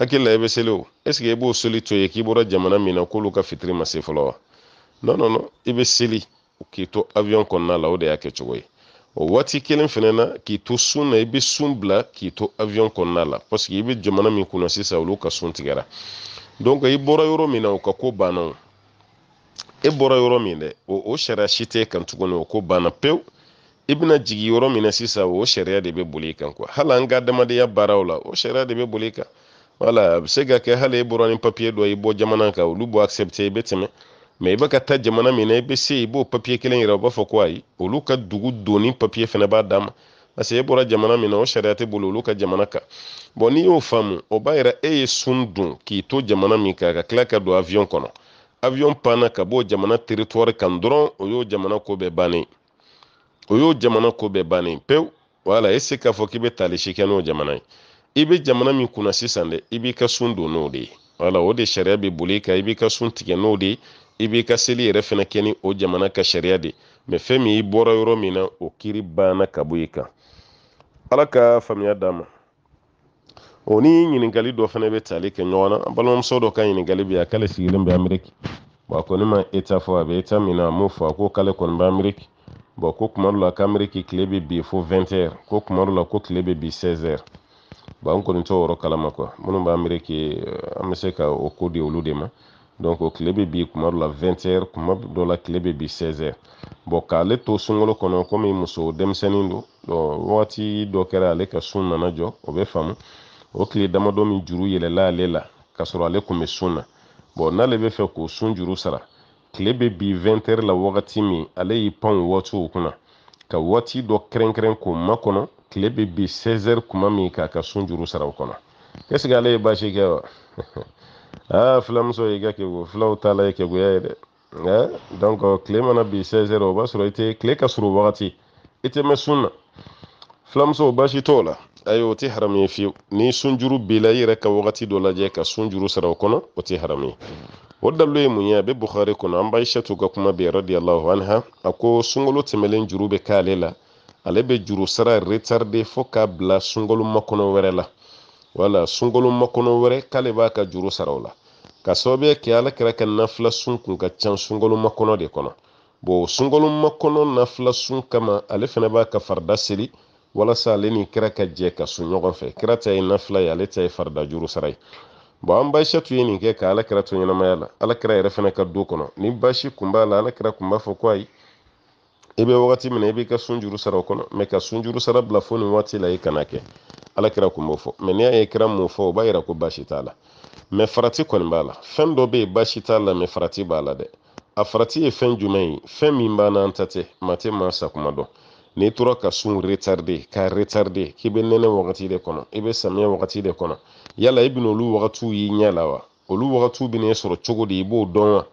hakilila i bɛ seli o ɛseke i b'o seli to ye k'i bɔra jamana min na k'olu ka fitiri ma se fɔlɔ wa non non i bɛ seli k'i to avion kɔnɔna la o de y'a kɛcogo ye o waati kelen fɛnɛ na k'i to sun na i bɛ sun bila k'i to avion kɔnɔna la parce i bɛ jamana min kɔnɔ sisan olu ka sun tigɛra donc i bɔra yɔrɔ min na o ka ko banna o e bɔra yɔrɔ min dɛ o sariya si t'e kan tuguni o ko banna pewu i bɛna jigin yɔrɔ min na sisan o sariya de bɛ boli kan quoi hali an ka adamadenya baaraw la o sariya de bɛ boli kan wala a bɛ se ka kɛ hali e bɔra ni papiye dɔ ye i bɔ jamana kan olu b'o accepte i bɛ tɛmɛ mɛ i bɛ ka taa jamana min na i bɛ se i b'o papiye kelen yira u b'a fɔ ko ayi olu ka dugu donni papiye fana b'a d'a ma parce que e bɔra jamana min na o sariya tɛ bolo olu ka jamana kan bɔn n'i y'o faamu o b'a yira e ye sun dun k'i to jamana min kan ka tila ka don avion kɔnɔ avion panna ka b'o jamana territoire kan dɔrɔn o y'o jamana ko bɛɛ bannen o y'o jamana ko bɛɛ bannen pewu wala e se k'a fɔ k'i bɛ tali si kɛ n'o jamana ye i bɛ jamana min kunna sisan dɛ i b'i ka sun don n'o de wala o de sariya bɛ boli kan i b'i ka sun tigɛ n'o de ye i b'i ka seli yɛrɛ fana kɛ ni o jamana ka sariya de mɛ fɛn min i bɔra yɔrɔ min na o kiri banna ka bɔ i kan ala ka faamuya d'a ma o ni ɲininkali dɔ fana bɛ tali kɛ ɲɔgɔn na an balimamuso dɔ ka ɲininkali bɛ yan k'ale sigilen bɛ ameriki bɔn a kɔni ma eta fɔ a bɛ eta min na a m'o fɔ a ko k'ale kɔni bɛ ameriki bɔn ko kuma dɔ la k'ameriki tile bɛ bi fo 20 heures ko kuma dɔ la ko tile bɛ bin 16 heures ba n kɔni t'o yɔrɔ kalama kuwa minnu b'an eh, mereke an bɛ se ka o ko di olu de ma donc tile bɛ bin kuma dɔ la vingt heures kuma dɔ la tile bɛ bin seize heures bon k'ale to sunkalo kɔnɔ komi muso denmisɛnnin don donc wagati dɔ kɛra ale ka sun nana jɔ o bɛ faamu o tile damadɔ min juru yɛlɛla ale la k'a sɔrɔ ale tun bɛ sun na bon n'ale bɛ fɛ k'o sun juru sara tile bɛ bin vingt heures la wagati min ale y'i pan o waatiw kunna ka waati dɔ kɛrɛnkɛrɛn k'o makɔnɔ tile bɛ bi 16 kuma min k'a ka sun juru sara o kɔnɔ ɛseke ale ye baasi kɛ wa [laughs] aa filamuso y'i ka kɛgo filaw t'a la ye kɛgoya ye dɛ nka donc tile mana bi 16 o b'a sɔrɔ i tɛ tile ka surun wagati i tɛ mɛn sun na filamuso baasi t'o la ayi o tɛ haramu ye fiyewu ni sun juru b'i la i yɛrɛ ka wagati dɔ lajɛ ka sun juru sara o kɔnɔ o tɛ haramu ye o dalilu ye mun ye a bɛ bukhari kɔnɔ an b'a ka kuma bɛ radiyallahu anha a ko sunkalo tɛmɛlen juru bɛ k'ale la ale bɛ juru sara retarde fɔɔ k'a bila sunkalo makɔnɔ wɛrɛ la wala sunkalo makɔnɔ wɛrɛ k'ale b'a ka juru sara o la ka sababuya kɛ alakira ka nafila sun kun ka can sunkalo makɔnɔ de kɔnɔ bon sunkalo makɔnɔ nafila sun kama ale fɛnɛ b'a ka farida seli walasa ale ni kira ka jɛ ka sun ɲɔgɔn fɛ kira ta ye nafila ye ale ta ye farida juru sara ye bon an basha tun ye nin kɛ ka alakira to ɲɛnamaya la alakira yɛrɛ fɛnɛ ka do kɔnɔ ni basi kun b'a la alakira kun b'a fɔ ko ayi i bɛ wagati min na i b'i ka sunjuru sara o kɔnɔ mɛ ka sunjuru sara bila fo nin waati la i kana kɛ ala kira kun b'o fɔ mɛ n'i y'a ye kira mun fɔ o b'a yira ko baasi t'a la mɛ farati kɔni b'a la fɛn dɔ bɛ yen baasi t'a la mɛ farati b'a la dɛ a farati ye fɛn jumɛn ye fɛn min b'a n'an ta tɛ maa tɛ maa sakuma dɔn n'i tora ka sun retarde ka retarde k'i bɛ nɛnɛ wagati de kɔnɔ i bɛ samiya wagati de kɔnɔ yala i bɛna olu wagatiw y'i ɲɛ la wa olu wagatiw bɛ n'e sɔrɔ cogo di i b'o dɔn wa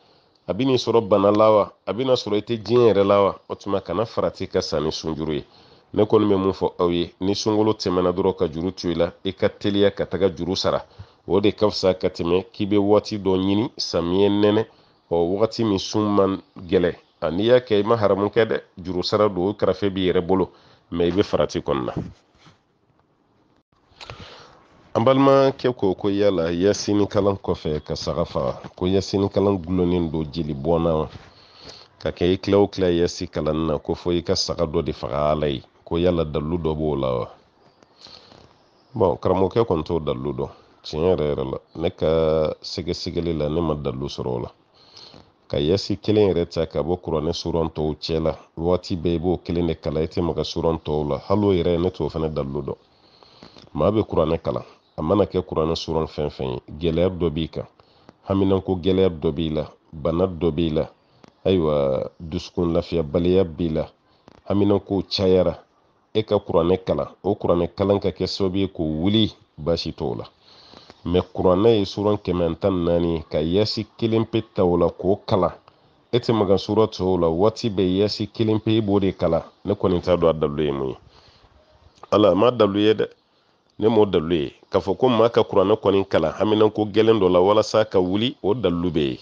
a bɛ n'i sɔrɔ bana la wa a bɛ n'a sɔrɔ i tɛ diɲɛ yɛrɛ la wa o tuma kana farati ka sa ni sunjuru ye ne kɔni bɛ mun fɔ aw ye ni sunkalo tɛmɛna dɔrɔn ka juru to i la i ka teliya ka taga juru sara o de ka fisa ka tɛmɛ k'i bɛ waati dɔ ɲini samiyɛ nɛnɛ ɔ wagati min sun man gɛlɛ a n'i y'a kɛ i ma haramu kɛ dɛ juru sara don o karafe b'i yɛrɛ bolo mɛ i bɛ farati kɔnɔna an balimakɛ ko ko yala yasini kalan kɔfɛ ka saga faga ko yasini kalan gulonnen don jeli bɔnna ka kɛ i kila o kila yasi kalanni na ko fɔ i ka saga dɔ de faga ala ye ko yala dalilu dɔ b'o la wa bɔn karamɔgɔkɛ kɔni t'o dalilu dɔn tiɲɛ yɛrɛ yɛrɛ la ne ka sɛgɛsɛgɛli la ne ma dalilu sɔrɔ o la ka yasi kelen yɛrɛ ta ka bɔ kuranɛ suran tɔw cɛ la waati bɛɛ i b'o kelen de kala i tɛ maga suran tɔw la hali o yɛrɛ ne t'o fana dalilu dɔn maa bɛ kuranɛ kalan a mana kɛ kuranɛ suran fɛn fɛn ye gɛlɛya dɔ b'i kan haminanko gɛlɛya dɔ b'i la bana dɔ b'i la ayiwa dusukun baliya b'i la haminanko cayara e ka kuranɛ kalan o kuranɛ kalan ka kɛ sababu ye k'o wuli baasi t'o la mɛ kuranɛ ye suran kɛmɛ tan ni naani ka yaasi kelen pe ta o la k'o kalan e tɛ maga sura tɔw la waati bɛɛ yaasi kelen pe i e b'o de kalan ne kɔni t'a dɔn a dalu ye mun ye ala a ma dalu ye dɛ ne m'o dalilu ye k'a fɔ ko maa ka kuranɛ kɔni kalan haminanko gɛlɛn dɔ la walasa ka wuli o dalilu bɛ yen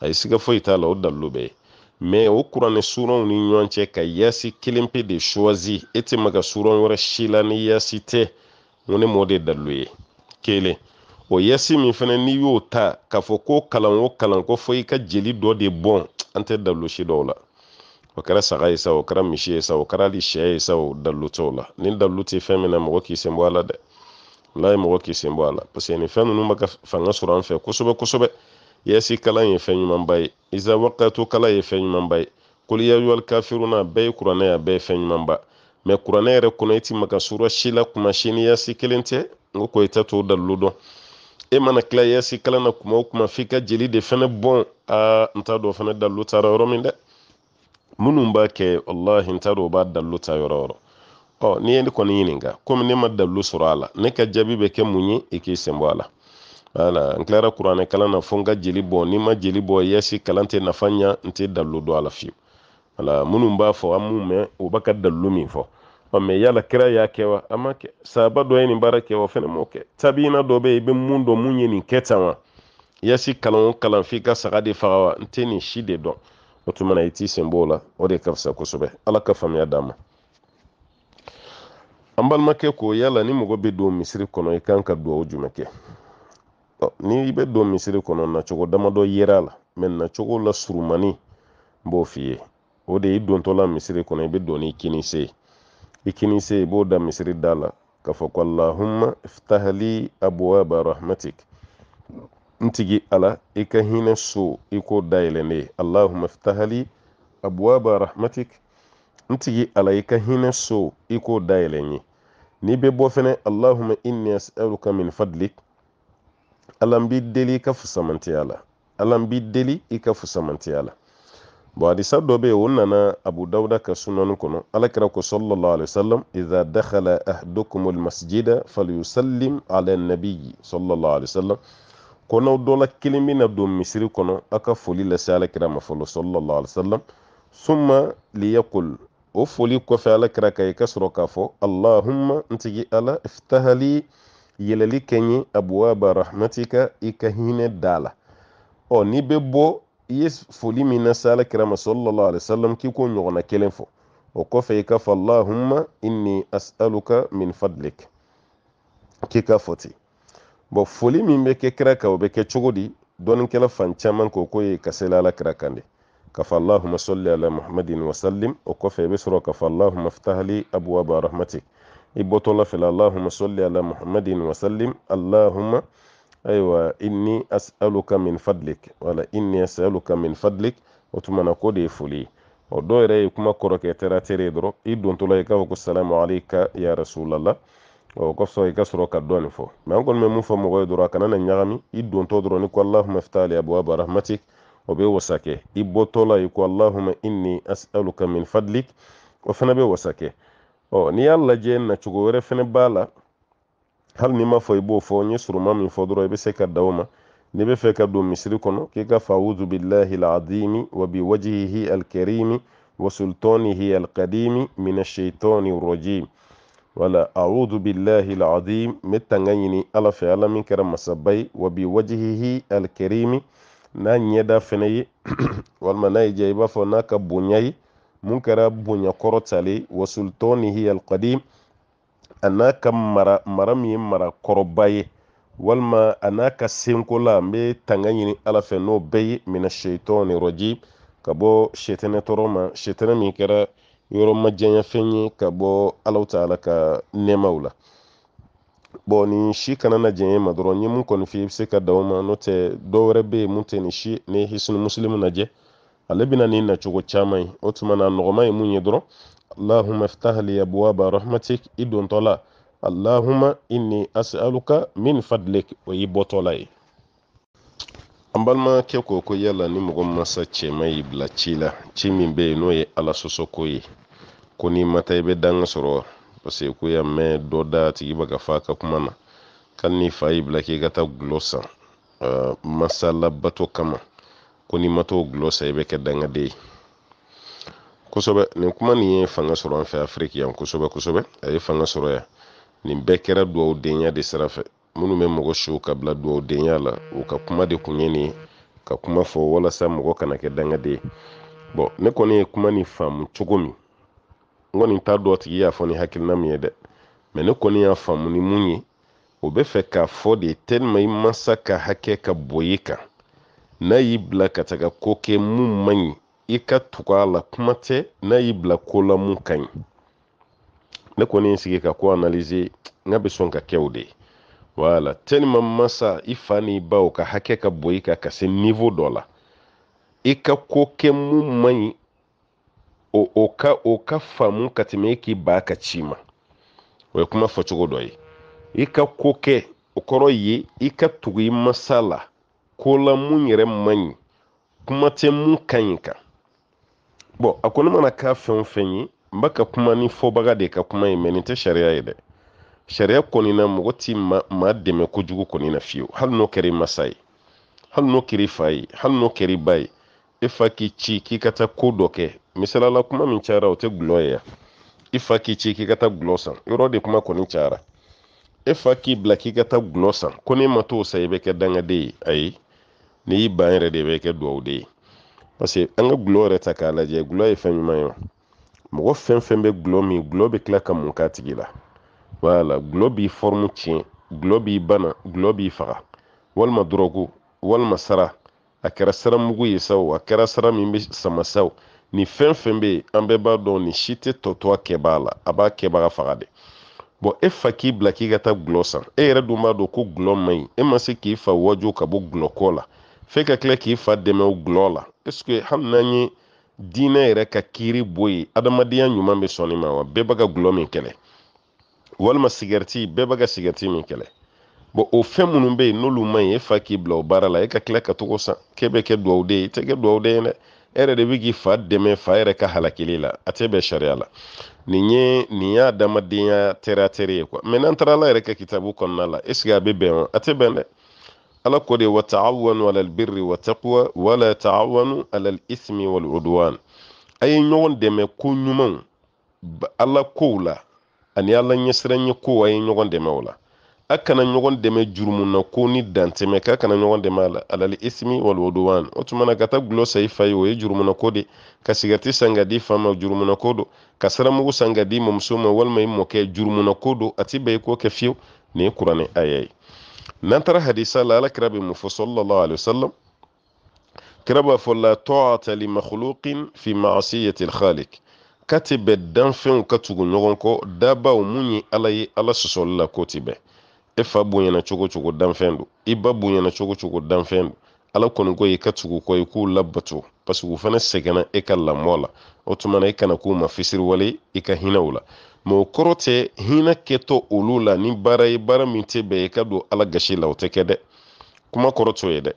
a ye siga foyi t'a la o dalilu bɛ yen o kuranɛ suranw ni ɲɔgɔn cɛ ka yaasi kelen pe de suwazi e tɛ maga suran wɛrɛ si la ni yaasi tɛ n ne m'o de dalilu ye kelen o yaasi min fana n'i y'o ta k'a fɔ ko kalan o kalan ko fɔ i ka jeli dɔ de bɔn an tɛ dalilu si dɔw la o kɛra saga ye sa o kɛra misi ye sa o kɛra hali sɛ ye sa o dalu t'o la ni dalu tɛ fɛn min na mɔgɔ k'i sen bɔ a la dɛ n'a ye mɔgɔ k'i sen bɔ a la parce que nin fɛn ninnu bɛ ka fanga sɔrɔ an fɛ kosɛbɛ kosɛbɛ yasi kalan ye fɛn ɲumanba ye iza wakatu kalan ye fɛn ɲumanba ye koliya yuwal na bɛɛ ye kuranɛ ye a bɛɛ ye fɛn ɲumanba mɛ kuranɛ yɛrɛ kɔnɔ i ti maka sura si la kuma si ni yasi kelen tɛ n ko ko i tɛ t'o dalu dɔn e mana kila yasi kalan na kuma o kuma f'i ka jeli de fɛnɛ bɔn aa n t'a dɔn fɛnɛ dalu taara yɔrɔ min dɛ minnu b'a kɛ walahi n t'a dɔn u b'a dalilu ta yɔrɔ yɔrɔ ɔ n'i ye ne kɔni ɲininka komi ne ma dalilu sɔrɔ a la ne ka jaabi bɛ kɛ mun ye i k'i sen bɔ a la wala n tilara kuranɛ kalan na fo n ka jeli bɔ n'i ma jeli bɔ yasi kalan tɛ nafa ɲa n tɛ dalilu dɔn a la fiyewu wala minnu b'a fɔ an m'u mɛn u b'a ka dalilu min fɔ ɔ mɛ yala kira y'a kɛ wa a ma kɛ saaba dɔ ye nin baara kɛ wa fɛnɛ m'o kɛ tabiina dɔ bɛ yen i bɛ mun dɔn mun ye nin kɛ tan wa yasi kalan o kalan f'i ka saga de faga wa n tɛ nin si de dɔn o tuma na i t'i sen b'o la o de ka fisa kosɛbɛ ala ka faamuya d'a ma an balimakɛ ko yala ni mɔgɔ bɛ don misiri kɔnɔ i e kan ka duwawu jumɛn kɛ ni i bɛ don misiri kɔnɔ nacogo damadɔ yera a la mɛ nacogo la surumani n b'o f'i ye o de i dontɔla misiri kɔnɔ i e bɛ don ni kini se ye i kini se ye i b'o da misiri da la k'a fɔ ko alahuma iftahali abwaba rahmatik n tigi ala i ka hinɛ so i k'o dayɛlɛnne allahuma ftahali abwaba rahmatik n ala i ka hinɛ so i k'o dayɛlɛn ye n'i bɛ bɔ fɛnɛ allahuma inni as'aluka min fadlik ala n b'i deli i ka fusamantiya la ala n b'i deli i ka fusamantiya la bon hadisa dɔ be o nana abu dawuda ka sunani kɔnɔ alakira ko sallallahu alaihi wasallam idha dakhala ahadukum almasjida falyusallim ala nabiyi sallallahu alaihi wasallam ko n'aw dɔla kelen bɛna don misiri kɔnɔ aw ka foli lase alakira ma fɔlɔ sallallahu alaihi wasallam summa liyakul o foli kɔfɛ alakira ka i ka sɔrɔ k'a fɔ allahumma n tigi ala iftahali yɛlɛli kɛ n abuwaba rahmatika i ka hinɛ da la ɔ n'i bɛ bɔ i ye foli min na alakira ma sallallahu alaihi wasallam k'i k'o ɲɔgɔnna kelen fɔ o kɔfɛ i ka fɔ allahumma inni as'aluka min fadlik k'i ka fɔ ten bon foli min bɛ kɛ kira kan o bɛ kɛ cogo di dɔnnikɛla fan caman ko ko ye ka sela ala kira kan de ka fɔ allahuma salli ala muhammadin wasallim o kɔfɛ i bɛ sɔrɔ ka fɔ allahuma ftahli abwaba rahmatik i bɔtɔla fɛ la allahuma salli ala muhammadin wasallim allahuma ayiwa inni as'aluka min fadlik wala inni as'aluka min fadlik o tuma na ko de ye foli ye o dɔw yɛrɛ ye kuma kɔrɔkɛ tɛra dɔrɔn i dontɔla i k'a fɔ ko salamu alaika ya rasulallah o kosɔn i ka sɔrɔ ka dɔɔni fɔ mɛ an kɔni bɛ mun fɔ mɔgɔ ye dɔrɔn a kana na ɲagami i dontɔ dɔrɔn ni ko alahuma fitali abuwaba rahmatik o be wasa kɛ i bɔtɔ la i ko alahuma inni as'aluka min fadlik o fana be wasa kɛ ɔ n'i y'a lajɛ nacogo wɛrɛ fɛnɛ b'a la hali n'i m'a fɔ i b'o fɔ n ye suruma min fɔ dɔrɔn i bɛ se ka da ma n'i be fɛ ka don misiri kɔnɔ k'i ka fa awudu billahi alazimi wa bi wajihihi alkarimi wa sultanihi alqadimi min ashaitani rajim wala a'udhu billahi alazim metta ŋaɲini ala fɛ ala min kɛra masaba wa bi wajihihi alkarimi n'a ɲɛda fɛnɛ ye [clears throat] walima n'a ye diya i b'a fɔ n'a ka bonya ye mun kɛra bonya kɔrɔtale wa sultanihi alqadim a n'a ka mara mara min ye mara kɔrɔba ye walima a n'a ka senko n bɛ tanga ɲini ala fɛ n'o bɛɛ ye minɛ seyitɔn ka bɔ sɛtɛnɛ tɔɔrɔ ma sɛtɛnɛ min kɛra yɔrɔ ma janya fɛn ye ka bɔ alaw taala ka nɛɛmaw la bɔn nin si kana na janya ma dɔrɔn ye mun kɔni f'i i bɛ se ka dan o ma n'o tɛ dɔ wɛrɛ bɛ yen mun tɛ nin si ni hisini muslimu lajɛ ale bɛna nin nacogo caman ye o tuma na nɔgɔma ye mun ye dɔrɔn allahuma iftah li abwaba rahmatik i dontɔla allahuma inni as'aluka min fadlik o y'i bɔtɔla ye an balimakɛ ko ko yala ni mɔgɔ masa cɛma y'i bila ci la ci min bɛ yen n'o ye ala sɔsɔko ye ko n'i ma i bɛ danga sɔrɔ paseke ko y'a mɛn dɔ da tigi bɛ ka fɔ ka kuma na ka n'i fa y'i bila k'i ka taa gulɔ san uh, masalabato kama ko n'i ma gulɔ san i e bɛ kɛ dangaden ye kosɛbɛ nin kuma nin ye fanga sɔrɔ an fɛ afiriki yan kosɛbɛ kosɛbɛ a ye fanga sɔrɔ yan nin bɛɛ kɛra duwawu denya de sira fɛ minnu bɛ mɔgɔ siw ka bila duwawudenya la o ka kuma de kun ye nin ka kuma fɔ walasa mɔgɔ kana kɛ dangade ye bɔn ne kɔni ye kuma ni faamu cogo min n kɔni t'a dɔ tigi y'a fɔ ni hakilina min ye dɛ mɛ ne kɔni y'a faamu ni mun ye o bɛ fɛ k'a fɔ de telima i masa ka hakɛ ka bɔ kan n'a y'i bila ka taga ko kɛ mun man ɲi i ka tugu a la kuma tɛ n'a y'i bila ko la mun ka ɲi ne kɔni ye sigi ka ko analize n ka bɛ sɔn ka kɛ o de ye wala telima masa i fa n'i baw ka hakɛ ka bon i ka se nivo dɔ la i ka ko kɛ mun man ɲi o o ka o ka faamu ka tɛmɛ k'i ba ka ci ma o ye e kuma fɔcogo dɔ ye i ka ko kɛ o kɔrɔ ye i ka tugu i masa la ko la mun yɛrɛ man ɲi kuma tɛ mun ka ɲi kan bɔn a kɔni mana k'a fɛn o fɛn ye n b'a ka kuma ni fɔbaga de ka kuma ye mɛ nin tɛ sariya ye dɛ sariya kɔni na mɔgɔ ti ma dɛmɛ kojugu kɔni na fiyewu hali n'o kɛra i masa ye hali n'o kɛra i fa ye hali n'o kɛra i ba ye e fa k'i ci k'i ka taa ko dɔ kɛ misaliyala kuma min cayara o tɛ gulɔ ye yan i fa k'i ci k'i ka taa gulɔ san yɔrɔ de kuma kɔni cayara e fa k'i bila k'i ka taa gulɔ san ko n'e ma t'o san i bɛ kɛ dangaden ye ayi n'i y'i ban yɛrɛ de i bɛ kɛ duwawuden ye paseke an ka gulɔ yɛrɛ ta k'a lajɛ gulɔ ye fɛn ɲuman ye mɔgɔ fɛn fɛn bɛ gulɔ min gulɔ bɛ tila ka mun k'a tigi la wala gulɔ b'i fɔrimu tiɲɛ gulɔ b'i bana gulɔ b'i faga walima dɔrɔgu walima sara a kɛra sara ye sa o a kɛra sara min bɛ sama sa o nin fɛn fɛn bɛ yen an bɛɛ b'a dɔn nin si tɛ tɔtɔ kɛbaga la a b'a kɛbaga faga de bɔn e fa k'i bila k'i ka taa gulɔ san e yɛrɛ dun b'a dɔn ko gulɔ man ɲi e ma se k'i fa wajo ka bɔ gulɔ la f'e ka tila k'i fa dɛmɛ o gulɔ la ɛsike hali n'an ye diinɛ yɛrɛ ka kiiri bɔ yen adamadenya ɲuman bɛ sɔn nin ma wa bɛɛ b'a ka gulɔ min kɛlɛ walima sigɛriti bɛɛ b'a ka sigɛriti min kɛlɛ bon o fɛn minnu bɛ yen n'olu man ɲi e fa k'i bila o baara la e ka tila ka togo san k'e bɛ kɛ duwawuden ye i tɛ kɛ duwawuden ye dɛ e yɛrɛ de bɛ k'i fa dɛmɛ fa yɛrɛ ka halakili la a tɛ bɛn sariya la nin ye nin y'a adamadenya tɛrɛ tɛrɛ ye kuwa mɛ n'an taara ala yɛrɛ ka kitabu kɔnɔna la est ce que a bɛ bɛn wa a tɛ bɛn dɛ ala ko de wa ala birri wa wala taawanu ala ismi wal udwan a ye ɲɔgɔn dɛmɛ ko ɲumanw ala kow la ani ala ɲɛsira ɲɛ ko a ye ɲɔgɔn dɛmɛ o la a kana ɲɔgɔn dɛmɛ jurumu na ko ni dantɛmɛ k'a kana ɲɔgɔn dɛmɛ a la alali isimi walwaduwan o tuma na ka taa gulɔ sa i fa ye o ye jurumuna ko de ka sigɛriti san ka di fa ma jurumuna ko don ka siramugu san ka di mamuso ma walima i mɔkɛ jurumuna ko don a ti bɛn i k'o kɛ fiyewu nin ye kuranɛ aya ye n'an taara hadisa la alakira bɛ mun fɔ sallallahu alaihi wasallam kira b'a fɔ la ta'ata li fi ma'asiyati al-khaliq k'a tɛ bɛ danfɛnw ka tugu ɲɔgɔn kɔ dabaw mun ye ala ye ala sɔsɔli la ko tɛ bɛn e fa bonyana cogo cogo danfɛn don i ba bonyana cogo cogo danfɛn don ala kɔni ko i ka tugu kɔ i k'u labato paseke u fana sɛgɛnna e ka lamɔ la o tuma i kana k'u ma fisiriwale i ka hinɛw la mɛ o kɔrɔ tɛ hinɛ kɛtɔ olu la ni baara ye baara min tɛ bɛn i ka don ala gasi la o tɛ kɛ dɛ kuma kɔrɔ t'o ye dɛ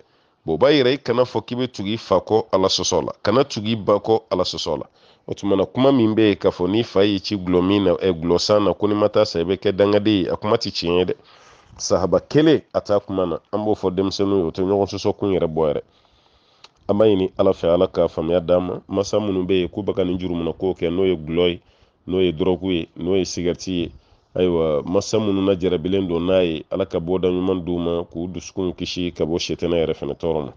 o b'a yira i kana fɔ k'i bɛ tugu i fa kɔ ala sɔsɔ la kana tugu i ba kɔ ala sɔsɔ la o tuma e na kuma min bɛ yen k'a fɔ ni fa y'i ci gulɔ min na ɛ gulɔ san na ko ni ma taa sa i bɛ kɛ dangaden ye a kuma ti tiɲɛ ye dɛ sahaba kelen a t'a kuma na an b'o fɔ denmisɛnninw ye o tɛ ɲɔgɔn sɔsɔ kun yɛrɛ bɔ yɛrɛ an b'a ɲini ala fɛ ala ka faamuya d'an ma masa minnu bɛ yen k'u bɛ ka nin jurumuna k'o kɛ n'o ye gulɔ ye n'o ye dɔrɔgu ye n'o ye sigɛriti ye ayiwa masa minnu na jarabilen don n'a ye ala ka bɔda ɲuman d'u ma k'u dusukun kisi ka bɔ sitana yɛrɛ fɛnɛ tɔɔrɔ ma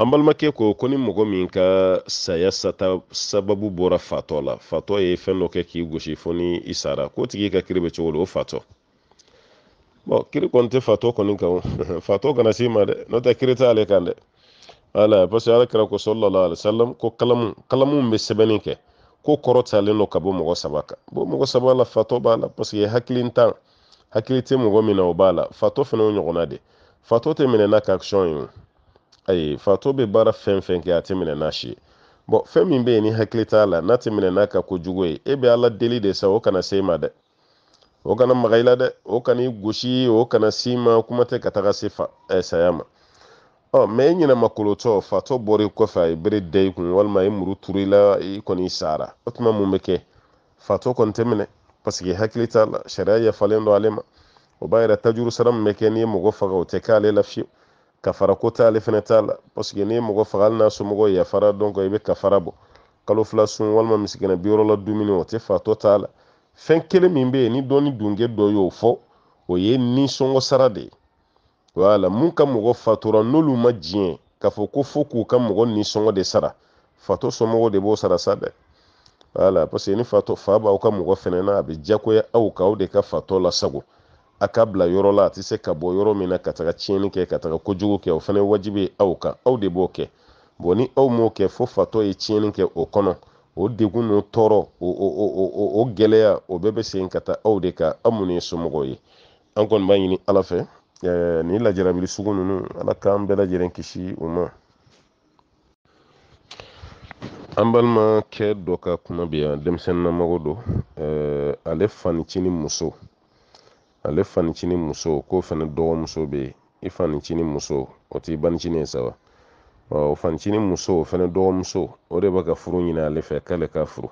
an balimakɛ ko ko ni mɔgɔ min ka saya sata sababu bɔra fatɔ la fatɔ ye fɛn dɔ kɛ k'i gosi fo ni i sara ko tigi ka kiri bɛ cogo o fatɔ bɔn kiri kɔni tɛ fatɔ kɔni kan [laughs] fatɔ kana s'i ma dɛ n'o tɛ kiri t'ale kan dɛ ala parce que ala kira ko sɔlɔlɔ alisalam ko kalamu kalamu bɛ sɛbɛnni kɛ ko kɔrɔ talen don ka bɔ mɔgɔ saba kan bon mɔgɔ saba la fatɔ b'a la parce que hakili tan hakili tɛ mɔgɔ min na o b'a la fatɔ fana o ɲɔgɔnna de fatɔ tɛ minɛ n'a ka ye ayi fato bɛ baara fɛn fɛn kɛ a tɛ minɛ n'a si ye bɔn fɛn min bɛ yen ni hakili t'a la n'a tɛ minɛ n'a ka kojugu ye e bɛ ala deli de sa e, o kana se ma dɛ o kana maga i la dɛ o kana i gosi o kana si ma kuma tɛ ka taga se fa saya ma ɔ mɛ e ɲinɛ makolotɔ fatɔ bɔra i kɔfɛ a ye bere da i kun walima i e muru turu i la e, i kɔni sara o tuma mun bɛ kɛ fatɔ kɔni tɛ minɛ paseke hakili t'a la sariya yafalen don ale ma o b'a yɛrɛ tajuru sara min bɛ kɛ n'i ye mɔgɔ faga o tɛ k'ale la fiyewu kafara ko t'ale fɛnɛ t'a la parseke n'i mɔgɔ faga hali n'a somɔgɔ yafara dɔn i e be kafara bɔ kalo fila sun walima misikɛnɛ biyɔrɔ dumuni o tɛ fatɔ t'a la fɛn kelen min be ye ni dɔni dunke dɔ y'o fɔ o ye ninsɔngɔ sara de ye wala mun ka mɔgɔ fatura n'olu ma jiɲɛ k'a fɔ ko fo k'u ka mɔgɔ ninsɔngɔ de sara fato somɔgɔw de b'o sara sa dɛ wala parseke ni fatɔ fa b'aw ka mɔgɔ fɛnɛ na a be jakoya aw ka aw de ka fatɔ lasago a ka bila yɔrɔ la a tɛ se ka bɔ yɔrɔ min na ka taga tiɲɛni kɛ ka taga kojugu kɛ o fana ye wajibi ye aw kan aw de b'o kɛ bon ni aw m'o kɛ fo fatɔ ye tiɲɛni kɛ o kɔnɔ o degun n'o tɔɔrɔ o o o o o gɛlɛya o bɛɛ bɛ segin ka taa aw de kan aw minnu ye somɔgɔw ye an kɔni b'a ɲini ala fɛ ɛɛ lajarabili sugu ninnu ala k'an bɛɛ lajɛlen kisi u ma an balimakɛ dɔ ka kuma bɛ yan denmisɛnnin namɔgɔ don eh, ale fanicini muso ale fanicini muso k'o fɛnɛ dɔgɔmuso be i fanicini muso o t'i banicini ye sawa o fanicini muso o fɛnɛ dɔgɔmuso o de bɛ ka furu ɲini ale fɛ k'ale ka furu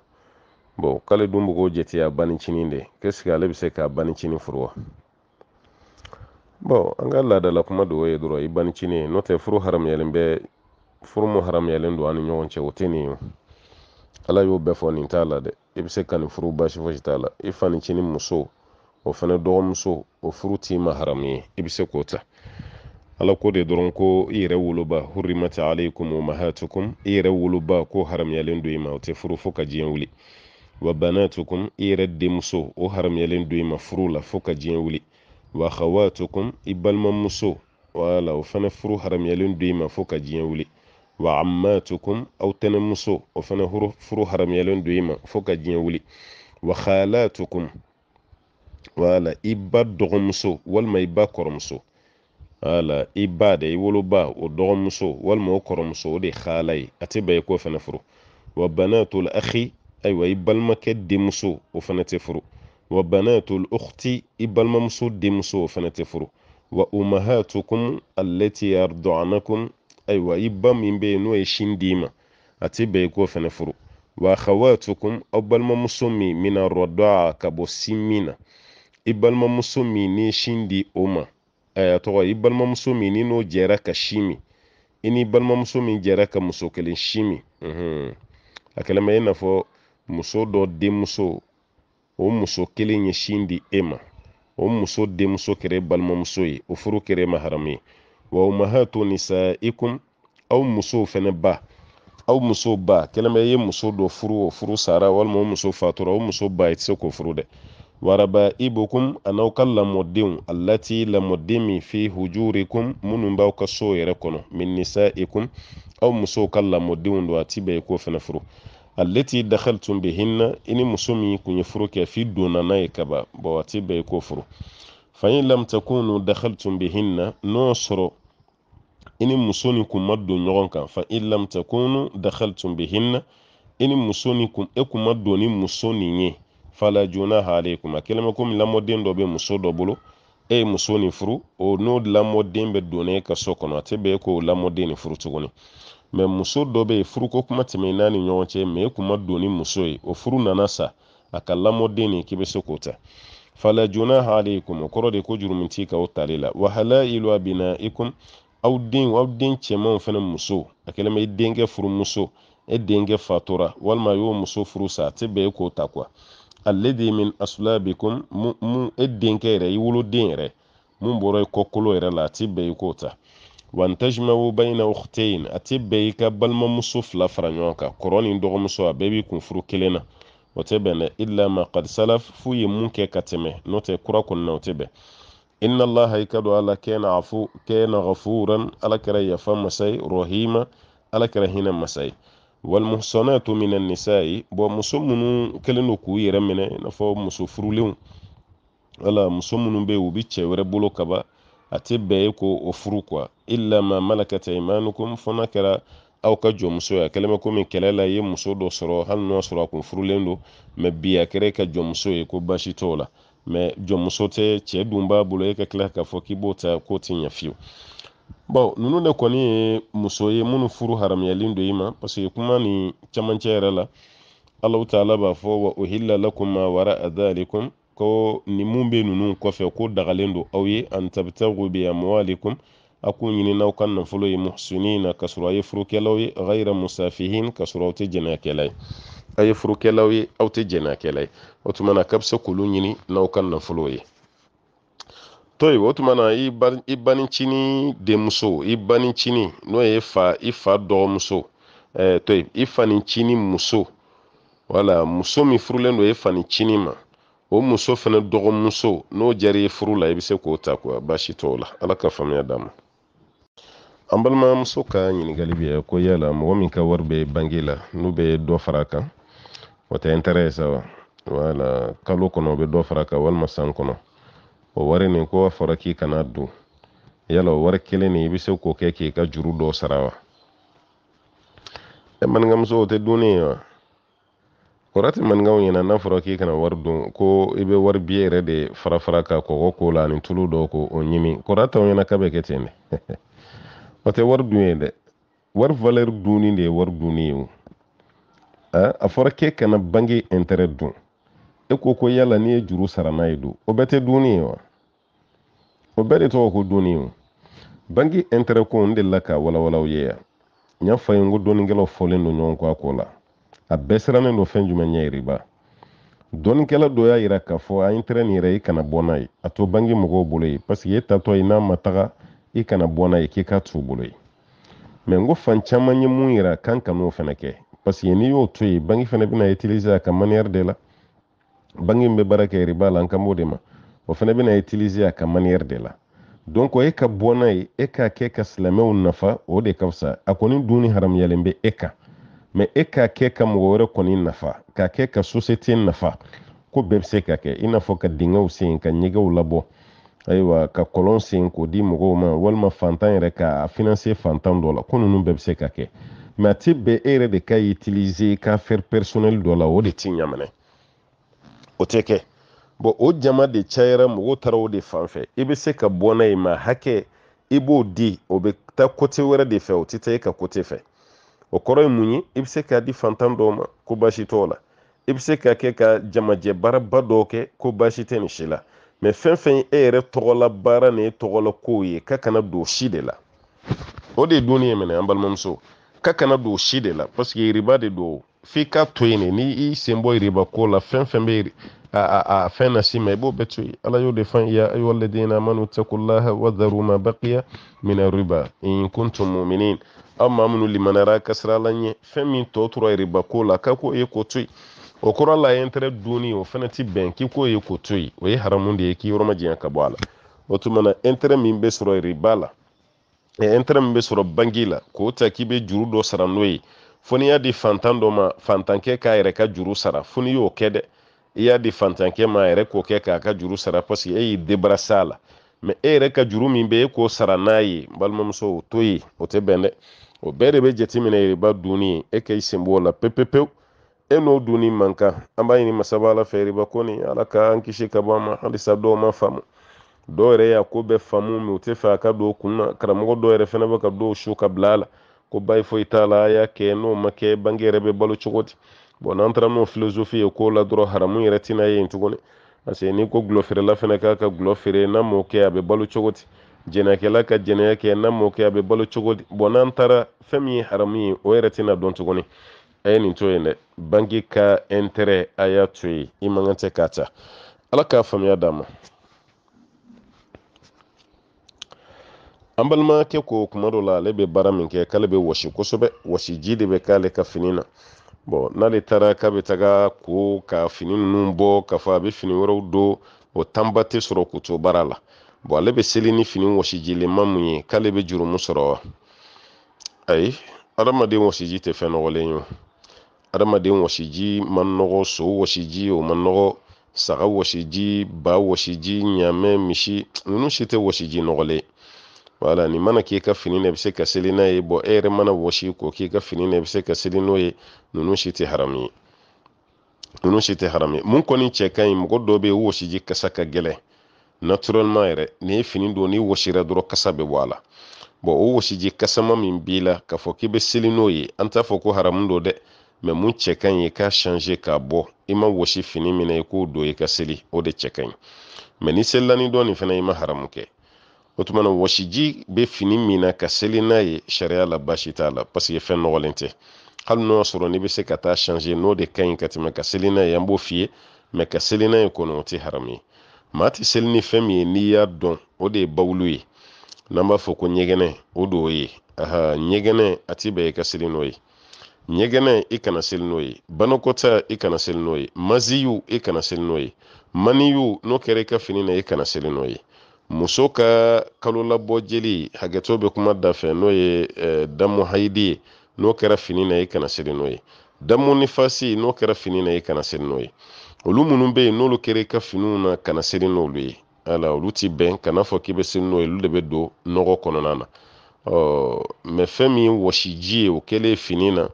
bon k'ale dun be k'o a banicini de kesike ale be se k'a banicini furu wa bɔn an ka laadala kuma de o ye dɔrɔn i banicini n'o tɛ furu haramuyalen bɛ furu mu haramuyalen don ani ɲɔgɔn cɛ o tɛ nin ye ala y'o bɛɛ fɔ nin t'a la dɛ i be se ka nin furu basi fosi t'a la i fanicini muso o fana dɔgɔmuso o furu ti maharamu ye i be se k'o ta ala ko de dɔrɔn ko i yɛrɛ woloba hurimat alaykum umahatukum i yɛrɛ woloba ko haramuyalen do i ma o tɛ furu fo ka diɲɛ wuli wa banatukum i yɛrɛ denmuso o haramuyalen do i ma furu la fo ka diɲɛ wuli wa akhawatukum i balimamuso wala o fɛnɛ furu haramuyalen do i ma fo ka diɲɛ wuli wa ammatukum aw tɛnɛmuso o fɛnɛ furu haramuyalen do i ma fo ka diɲɛ wuli wa khalatukum wala i ba dɔgɔmuso walima i ba kɔrɔmuso wala i ba de i woloba o dɔgɔmuso walima o kɔrɔmuso o de xaala ye a tɛ bɛn i k'o fana furu wa banatul akhi ayiwa i balimakɛ denmuso o fana tɛ furu wa banatul ukhti i balimamuso denmuso o fana tɛ furu wa umahatukum allati arda'anakum ayiwa i ba min bɛ yen n'o ye sin d'i ma a tɛ bɛn i k'o fana furu wa akhawatukum aw balimamuso min mina rɔdaa ka bɔ sin min na i balimamuso min ni sin di o ma a tɔgɔ i balimamuso min ni n'o jɛra ka si min i ni balimamuso min jɛra ka muso kelen si min a kɛlen i n'a fɔ muso dɔ denmuso o muso kelen ye sin di e ma o muso denmuso kɛra e balimamuso ye o furu kɛra e ma haramu ye wa o ma ha to nisaikum aw musow fɛnɛ ba aw muso ba kɛlen bɛ i ye muso dɔ furu o furu sara walima o muso fatura o muso ba i tɛ se k'o furu dɛ warabaibukum an'aw ka lamɔdenw allati lamɔden min fi hujurikum minnu b'aw ka so yɛrɛ kɔnɔ min nisaikum aw musow ka lamɔdenw don a ti bɛn i k'o fɛnɛ furu allati dakhaltum bihinna i ni muso min kun ye furu kɛ fi donna ye kaban bɔn a ti bɛn i k'o furu fa in lam takunu dakhaltum bihinna n'o sɔrɔ i ni muso ni kun ma don ɲɔgɔn kan fa lam takunu dakhaltum bihinna i ni muso ni kun e kun ma don ni muso nin ye fala junaha alaykum a kɛlen komi lamɔden dɔ bɛ muso dɔ bolo e ye muso nin furu o n'o lamɔden bɛ donna e ka so kɔnɔ a tɛ bɛn e k'o lamɔden nin furu tuguni mɛ muso dɔ bɛ yen furuko kuma tɛmɛn n'a ni ɲɔgɔn cɛ mɛ e kun ma don ni muso ye o furu nana sa a ka lamɔden nin k'i bɛ se k'o ta fala junaha alaykum o kɔrɔ de ko juru min o tali la wa halailu abinaikum aw den aw den cɛmanw fana muso a kɛlen i denkɛ furumuso e denkɛ fatura walima a y'o muso furu sa a tɛ bɛn e k'o ta kuwa aledi min asulabikum mun e denkɛ yɛrɛ i woloden yɛrɛ mun bɔra i kɔkolo yɛrɛ la a ti bɛn i k'o ta wa n tajmawu bayna ukhtayn a ti bɛn i ka balimamuso fila fara ɲɔgɔn kan kɔrɔ ni dɔgɔmuso a bɛɛ b'i kun furu kelen na o tɛ bɛn dɛ illa ma qad f'u ye mun kɛ ka tɛmɛ n'o tɛ kura kɔni na o tɛ bɛn inna allaha i ka don ala kɛna afu kɛna ghafuran ala kɛra yafa masa ye rahima ala kɛra hinɛ masa ye walmuhsanatu minan nisa'i bɔn muso minnu kɛlen do k'u yɛrɛ minɛ i n'a fɔ muso furulenw wala muso minnu bɛ yen u bɛ cɛ wɛrɛ bolo kaban a tɛ bɛn e ko o furu kuwa illa ma malakata imanukum fɔ n'a kɛra aw ka jɔnmuso ye a kɛlen bɛ komi kɛlɛ la i ye muso dɔ sɔrɔ hali n'o y'a sɔrɔ a kun furulen don mɛ bi a kɛra e ka jɔnmuso ye ko baasi t'o la mɛ jɔnmuso tɛ cɛ dun b'a bolo e ka tila k'a fɔ k'i b'o ta k'o tɛ ɲɛ fiyewu bawo nunu de kɔni ye muso ye minnu furu haramuyalen don i ma paseke kuma ni camancɛ yɛrɛ la alahu taala b'a fɔ wa uhilla lakum ma wara adalikum ko ni mun bɛ ninnu kɔfɛ ko dagalen don aw ye an tabtagu bi amwalikum a k'u ɲini ka nafolo ye muhsinina ka sɔrɔ a ye furukɛlaw ye ghayra musafihin ka sɔrɔ aw tɛ jɛnɛyakɛla ye a ye furukɛlaw ye aw tɛ jɛnɛyakɛla ye o tuma na k'a bɛ se k'olu ɲini n'aw ka nafolo ye to yen o tuma na i ba i banicinin denmuso i banicinin n'o ye fa i fa dɔgɔmuso ɛɛ to yen i fanicinin muso wala muso min furulen don i e fanicinin ma o muso fana dɔgɔmuso n'o diyara i furu la i bɛ se k'o ta kuwa baasi t'o la ala ka faamuya d'a ma an balimamuso ka ɲininkali bɛ ko yala mɔgɔ min ka wari bɛ bange la n'u bɛ dɔ fara a kan o tɛ intérêt ye sa wa wala kalo kɔnɔ o bɛ dɔ fara a kan walima san kɔnɔ o wari nin ko a fɔra k'i kana don yala o wari kelen nin i bɛ se k'o kɛ k'i ka juru dɔ sara wa e maninkamuso o tɛ dunni ye wa kɔrɔ tɛ maninkaw ɲɛna n'a fɔra k'i kana wari don ko i bɛ wari biye yɛrɛ de fara fara ka kɔgɔ k'o la ani tulu dɔ k'o o ɲimi kɔrɔ t'aw ɲɛna k'a bɛ kɛ ten dɛ [laughs] o tɛ wari dun ye dɛ wari valeur dunni de ye wari dunni ye o a fɔra k'e kana bange intérêt dun e ko ko yala n'i ye juru sara n'a ye don o bɛɛ tɛ dunni ye wa o bɛɛ de tɔgɔ ko doni o banki ɛntɛrɛ ko n delila ka walawalaw ye yan n y'a fa ye n ko dɔnnikɛlaw fɔlen don ɲɔgɔn kɔ a ko la a bɛɛ sirannen don fɛn jumɛn ɲɛ yiriba dɔnnikɛla dɔ y'a yira k'a fɔ a intɛrɛ nin yɛrɛ i kana bɔ n'a ye a to banki mɔgɔw bolo ye paseke e tatɔ ye n'a ma taga i kana bɔ n'a ye k'i ka t'u bolo ye mɛ n ko fan caman ye mun yira k'an kan'o fɛnɛ kɛ paseke n'i y'o to yen banki fɛnɛ bɛna utiliser a ka maniyɛri de la banki min bɛ baara kɛ yɛrɛ b'a la an kan b'o de ma o fana bɛna utiliser a ka manière de la donc e ka bɔ n'a ye e k'a kɛ ka silamɛw nafa o de ka fisa a kɔni dun ni haramuyalen bɛ e kan mɛ e k'a kɛ ka mɔgɔ wɛrɛ kɔni nafa k'a kɛ ka société nafa ko bɛɛ bɛ se ka kɛ i n'a fɔ ka dingɛw sen ka ɲɛgɛw labɔ ayiwa ka kɔlɔn sen k'o di mɔgɔw ma walima fantan yɛrɛ k'a financer fantan dɔ la ko ninnu bɛɛ bɛ se ka kɛ mɛ a tɛ bɛn e yɛrɛ de ka utiliser ka faire personnel dɔ la o de t'i ɲaminɛ o tɛ kɛ bɔn o jama de cayara mɔgɔw taara o de fan fɛ i bɛ se ka bɔ n'a ye ma hakɛ i b'o di o bɛ taa kote wɛrɛ de fɛ o tɛ taa e ka kote fɛ o kɔrɔ ye mun ye i bɛ se k'a di fantan dɔw ma ko baasi t'o la i bɛ se k'a kɛ ka jamajɛ baaraba dɔw kɛ ko baasi tɛ nin si la mɛ fɛn fɛn ye e yɛrɛ tɔgɔla baara ni e tɔgɔla kow ye ka kana don si de la o de ye dunni ye minɛ an balimamuso ka kana don si de la paseke riba de don f'i ka to yen de ni sen bɔ riba la fɛn fɛn bɛ fɛn ma i b'o bɛɛ to yen ala y'o de fan ya ayiwa ladina amanu takullaha wadharu ma baqiya min riba in kuntum mu'minin aw maa minnu limaniyara ka sira la ɲɛ fɛn min tɔ tora riba ko la ka ko ye k'o to yen o kɔrɔ la ye tɛrɛ o fana ti bɛn k'i ko ye k'o to yen o ye haramu de ye k'i yɔrɔ ma janya ka bɔ a la o tuma na ɛntɛrɛ min bɛ sɔrɔ riba la ɛntɛrɛ e min bɛ sɔrɔ bangi la k'o ta k'i bɛ juru dɔ sara n'o ye fo n'i y'a di fantan dɔ ma fantankɛ k'a yɛrɛ ka juru sara fo n'i y'o kɛ dɛ i y'a di fantankɛ ma a yɛrɛ k'o kɛ k'a ka juru sara paseke e y'i debarase a la mɛ e yɛrɛ ka juru min be e k'o sara n'a ye n balimamuso o to yen o tɛ bɛn dɛ o bɛɛ de bɛ jateminɛ yiriba dunni ye e k'i sen bɔ o la pepepewu e n'o dunni man kan an b'a ɲini masaba ala fɛ yiriba ko nin ala k'an kisi ka bɔ a ma halisa dɔw ma faamu dɔw yɛrɛ y'a ko bɛɛ faamu mi u tɛ fɛ a ka do kunna kun na karamɔgɔ dɔw yɛrɛ fana bɛ ka dɔw su ka bila a la ko bayi foyi t'a la a y'a kɛ n'o ma kɛ bange yɛrɛ bɛ balo cogo di bon n'an taara n'o filozofi ye ko la dɔrɔn haramu yɛrɛ e tɛna ye yen tuguni parce que n'i ko gulɔ feerela fana k'a e e ka gulɔ feere n'a m'o kɛ a bɛ balo cogo di jɛnɛkɛla ka jɛnɛya kɛ n'a m'o kɛ a bɛ balo cogo di bon n'an taara fɛn min ye haramu ye o yɛrɛ tɛna dɔn tuguni a ye nin to yen dɛ bange ka ɛntɛrɛ a y'a to yen i man kan tɛ k'a ta ala k'a faamuya d'a ma an balimakɛ ko kuma dɔ la ale bɛ baara min kɛ k'ale bɛ wɔsi kosɛbɛ wɔsi ji de bɛ k'ale ka fini na bɔn n'ale taara k'a bɛ taga ko ka fini ninnu bɔ k'a fɔ a bɛ fini wɛrɛw don o tanba tɛ sɔrɔ k'o baara la bɔn ale bɛ seli ni fini wɔsijilenma mun ye k'ale bɛ jurumu sɔrɔ wa ayi adamaden wɔsiji tɛ fɛn nɔgɔlen ye adamaden wɔsiji man nɔgɔ so wɔsiji o man nɔgɔ saga wɔsiji ba wɔsiji ɲamɛ misi ninnu si tɛ wɔsiji nɔgɔlen wala nin mana k'i ka fini na i bɛ se ka seli n'a ye bɔn e yɛrɛ mana wɔsi k'o k'i ka fini na i bɛ se ka seli n'o ye ninnu si tɛ haramu ye ninnu si tɛ haramu ye mun kɔni cɛ ka ɲi mɔgɔ dɔw bɛ wɔsiji kasa ka gɛlɛn naturellement yɛrɛ n'i ye fini don n'i wɔsira dɔrɔn kasa bɛ bɔ a la bɔn o wɔsiji kasama min b'i la k'a fɔ k'i bɛ seli n'o ye an t'a fɔ ko haramu don dɛ mɛ mun cɛ ka ɲi i k'a change k'a bɔ i ma wɔsi fini min i k'o don i ka seli o de cɛ ka ɲi mɛ n'i selila dɔ nin fana i ma haramu kɛ o tuma na wasiji bɛ fini min na ka seli n'a ye sariya la baasi t'a la paseke fɛn nɔgɔlen tɛ hali n'o sɔrɔ n'i bɛ se ka taa change n'o de ka ɲi ka tɛmɛ ka seli n'a ye an b'o f'i ye ka seli n'a ye kɔni o tɛ haramu ye maa tɛ seli ni fɛn min ye n'i y'a dɔn o de ye bawulu ye n'an b'a fɔ ko ɲɛgɛnɛ o de ye aha ɲɛgɛnɛ a ti bɛn i ka seli n'o ye ɲɛgɛnɛ i kana seli n'o ye banakɔta i kana seli n'o ye maziyu i kana seli n'o ye maniyu n'o kɛra i ka fini na i kana seli n'o ye muso ka kalolabɔ jeli hakɛto bɛ kuma dafɛ n'o ye damu haidi ye n'o kɛra fini na i kana seri n'o ye damu ni fasi n'o kɛra fini na i kana seri n'o ye olu minnu bɛ yen n'olu kɛra i ka finiw na kana seri n'olu ye ala olu ti bɛn kana fɔ k'i bɛ seli n'o ye olu de bɛ don nɔgɔ kɔnɔna na ɔ mɛ fɛn min wɔsi ji ye o kɛlen fini na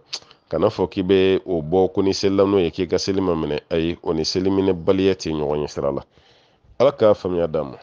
kana fɔ k'i bɛ o bɔ ko ni selila n'o ye k'i ka seli ma minɛ ayi o ni seli minɛ baliya tɛ ɲɔgɔn ye sira la ala k'a faamuya d'a ma